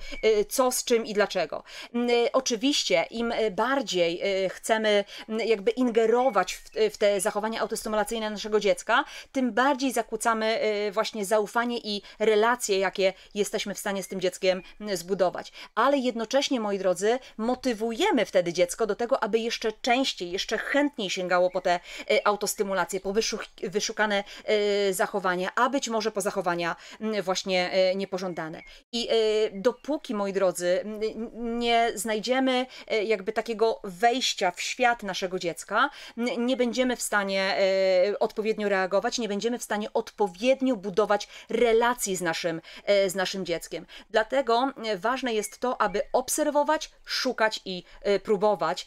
A: co z czym i dlaczego. Mm, oczywiście im bardziej chcemy mm, jakby ingerować w te zachowania autostymulacyjne naszego dziecka, tym bardziej zakłócamy właśnie zaufanie i relacje, jakie jesteśmy w stanie z tym dzieckiem mm, zbudować. Ale jednocześnie, moi drodzy, motywujemy wtedy dziecko do tego, aby jeszcze częściej, jeszcze chętniej sięgało po te autostymulacje, po wyszukane zachowania, a być może po zachowania mm, właśnie e, niepożądane. I e, dopóki, moi drodzy, mm, nie znajdziemy e, jakby takiego wejścia w świat naszego dziecka, mm, nie będziemy w stanie odpowiednio reagować, nie będziemy w stanie odpowiednio budować relacji z naszym, z naszym dzieckiem. Dlatego ważne jest to, aby obserwować, szukać i próbować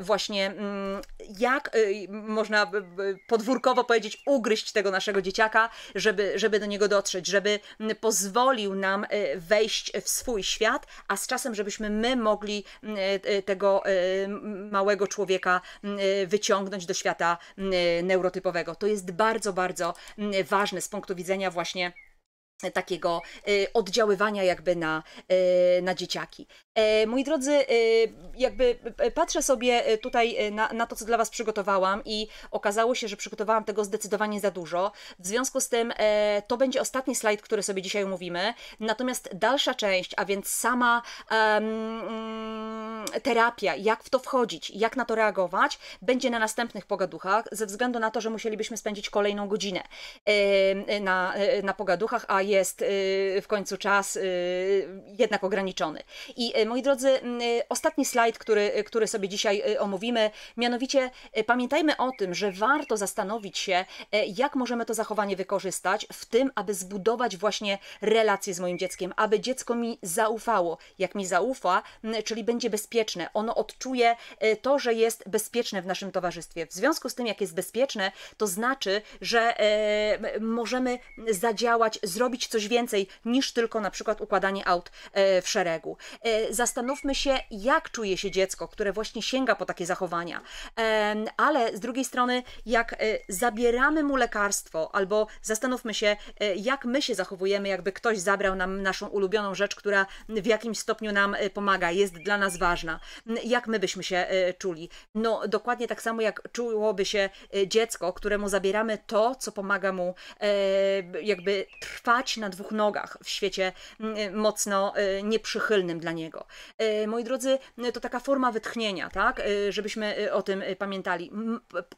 A: właśnie jak można podwórkowo powiedzieć, ugryźć tego naszego dzieciaka, żeby, żeby do niego dotrzeć, żeby pozwolił nam e, wejść w swój świat, a z czasem, żebyśmy my mogli e, e, tego małego człowieka wyciągnąć do świata neurotypowego. To jest bardzo, bardzo ważne z punktu widzenia właśnie takiego y, oddziaływania jakby na, y, na dzieciaki. E, moi drodzy, y, jakby patrzę sobie tutaj na, na, to, co dla Was przygotowałam i okazało się, że przygotowałam tego zdecydowanie za dużo. W związku z tym e, to będzie ostatni slajd, który sobie dzisiaj mówimy. Natomiast dalsza część, a więc sama um, terapia, jak w to wchodzić, jak na to reagować, będzie na następnych pogaduchach, ze względu na to, że musielibyśmy spędzić kolejną godzinę na, na pogaduchach, a jest y, w końcu czas y, jednak ograniczony. I y, moi drodzy, ostatni slajd, który, który sobie dzisiaj omówimy, mianowicie pamiętajmy o tym, że warto zastanowić się, jak możemy to zachowanie wykorzystać w tym, aby zbudować właśnie relacje z moim dzieckiem, aby dziecko mi zaufało. Jak mi zaufa, czyli będzie bezpieczne, ono odczuje to, że jest bezpieczne w naszym towarzystwie. W związku z tym, jak jest bezpieczne, to znaczy, że e, możemy zadziałać, zrobić robić coś więcej niż tylko na przykład układanie aut e, w szeregu. E, zastanówmy się, jak czuje się dziecko, które właśnie sięga po takie zachowania. E, ale z drugiej strony, jak zabieramy mu lekarstwo, albo zastanówmy się, jak my się zachowujemy, jakby ktoś zabrał nam naszą ulubioną rzecz, która w jakimś stopniu nam pomaga, jest dla nas ważna. Jak my byśmy się czuli? No, dokładnie tak samo jak czułoby się dziecko, któremu zabieramy to, co pomaga mu jakby trwać na dwóch nogach w świecie mm, y, mocno y, nieprzychylnym dla niego. Y, moi drodzy, to taka forma wytchnienia, tak? Żebyśmy o tym pamiętali.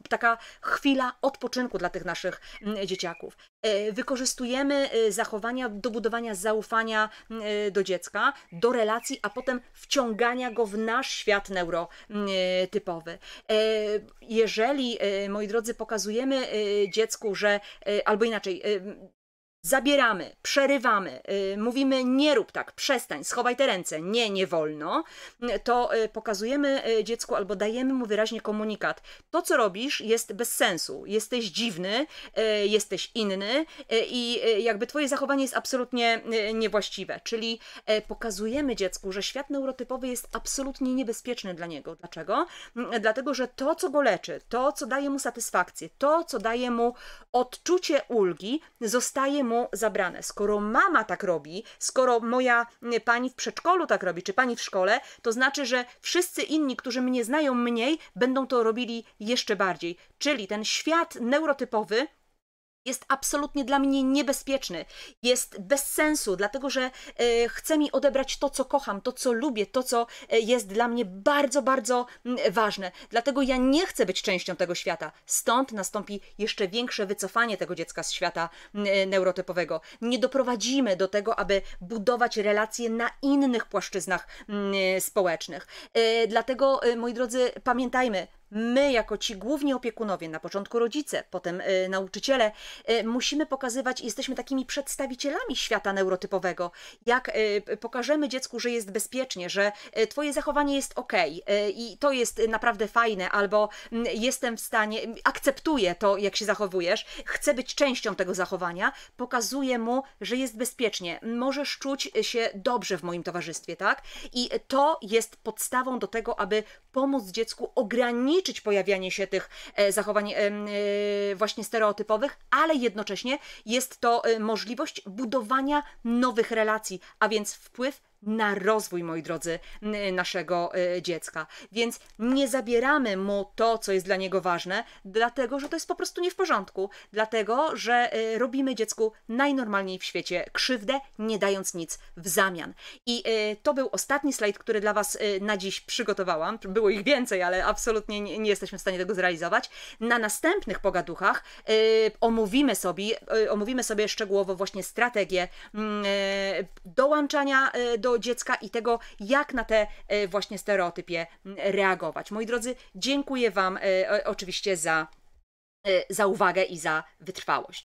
A: Taka chwila odpoczynku dla tych naszych mm, dzieciaków. Wykorzystujemy zachowania do budowania zaufania do dziecka, do relacji, a potem wciągania go w nasz świat neurotypowy. Jeżeli, moi drodzy, pokazujemy dziecku, że albo inaczej, zabieramy, przerywamy, y, mówimy nie rób tak, przestań, schowaj te ręce, nie, nie wolno, to y, pokazujemy y, dziecku albo dajemy mu wyraźnie komunikat. To, co robisz, jest bez sensu. Jesteś dziwny, jesteś inny i jakby twoje zachowanie jest absolutnie niewłaściwe. Czyli pokazujemy dziecku, że świat neurotypowy jest absolutnie niebezpieczny dla niego. Dlaczego? Mm, dlatego, że to, co go leczy, to, co daje mu satysfakcję, to, co daje mu odczucie ulgi, zostaje mu zabrane. Skoro mama tak robi, skoro moja pani w przedszkolu tak robi, czy pani w szkole, to znaczy, że wszyscy inni, którzy mnie znają mniej, będą to robili jeszcze bardziej. Czyli ten świat neurotypowy jest absolutnie dla mnie niebezpieczny, jest bez sensu, dlatego że e, chce mi odebrać to, co kocham, to, co lubię, to, co e, jest dla mnie bardzo, bardzo ważne. Dlatego ja nie chcę być częścią tego świata. Stąd nastąpi jeszcze większe wycofanie tego dziecka z świata e, neurotypowego. Nie doprowadzimy do tego, aby budować relacje na innych płaszczyznach e, społecznych. E, dlatego, moi drodzy, pamiętajmy, my, jako ci główni opiekunowie, na początku rodzice, potem y, nauczyciele, y, musimy pokazywać, jesteśmy takimi przedstawicielami świata neurotypowego. Jak y, pokażemy dziecku, że jest bezpiecznie, że y, twoje zachowanie jest ok i to jest naprawdę fajne, albo mm, jestem w stanie, mm, akceptuję to, jak się zachowujesz, chcę być częścią tego zachowania, pokazuję mu, że jest bezpiecznie, możesz czuć się dobrze w moim towarzystwie, tak? I to jest podstawą do tego, aby pomóc dziecku ograniczyć ograniczyć pojawianie się tych e, zachowań e, e, właśnie stereotypowych, ale jednocześnie jest to możliwość budowania nowych relacji, a więc wpływ na rozwój, moi drodzy, naszego e, dziecka. Więc nie zabieramy mu to, co jest dla niego ważne, dlatego że to jest po prostu nie w porządku, dlatego że e, robimy dziecku najnormalniej w świecie krzywdę, nie dając nic w zamian. I e, to był ostatni slajd, który dla Was na dziś przygotowałam. Było ich więcej, ale absolutnie nie jesteśmy w stanie tego zrealizować. Na następnych pogaduchach omówimy sobie, omówimy sobie szczegółowo właśnie strategię mm, dołączania do dziecka i tego, jak na te e, właśnie stereotypie reagować. Moi drodzy, dziękuję Wam e, oczywiście za, e, za uwagę i za wytrwałość.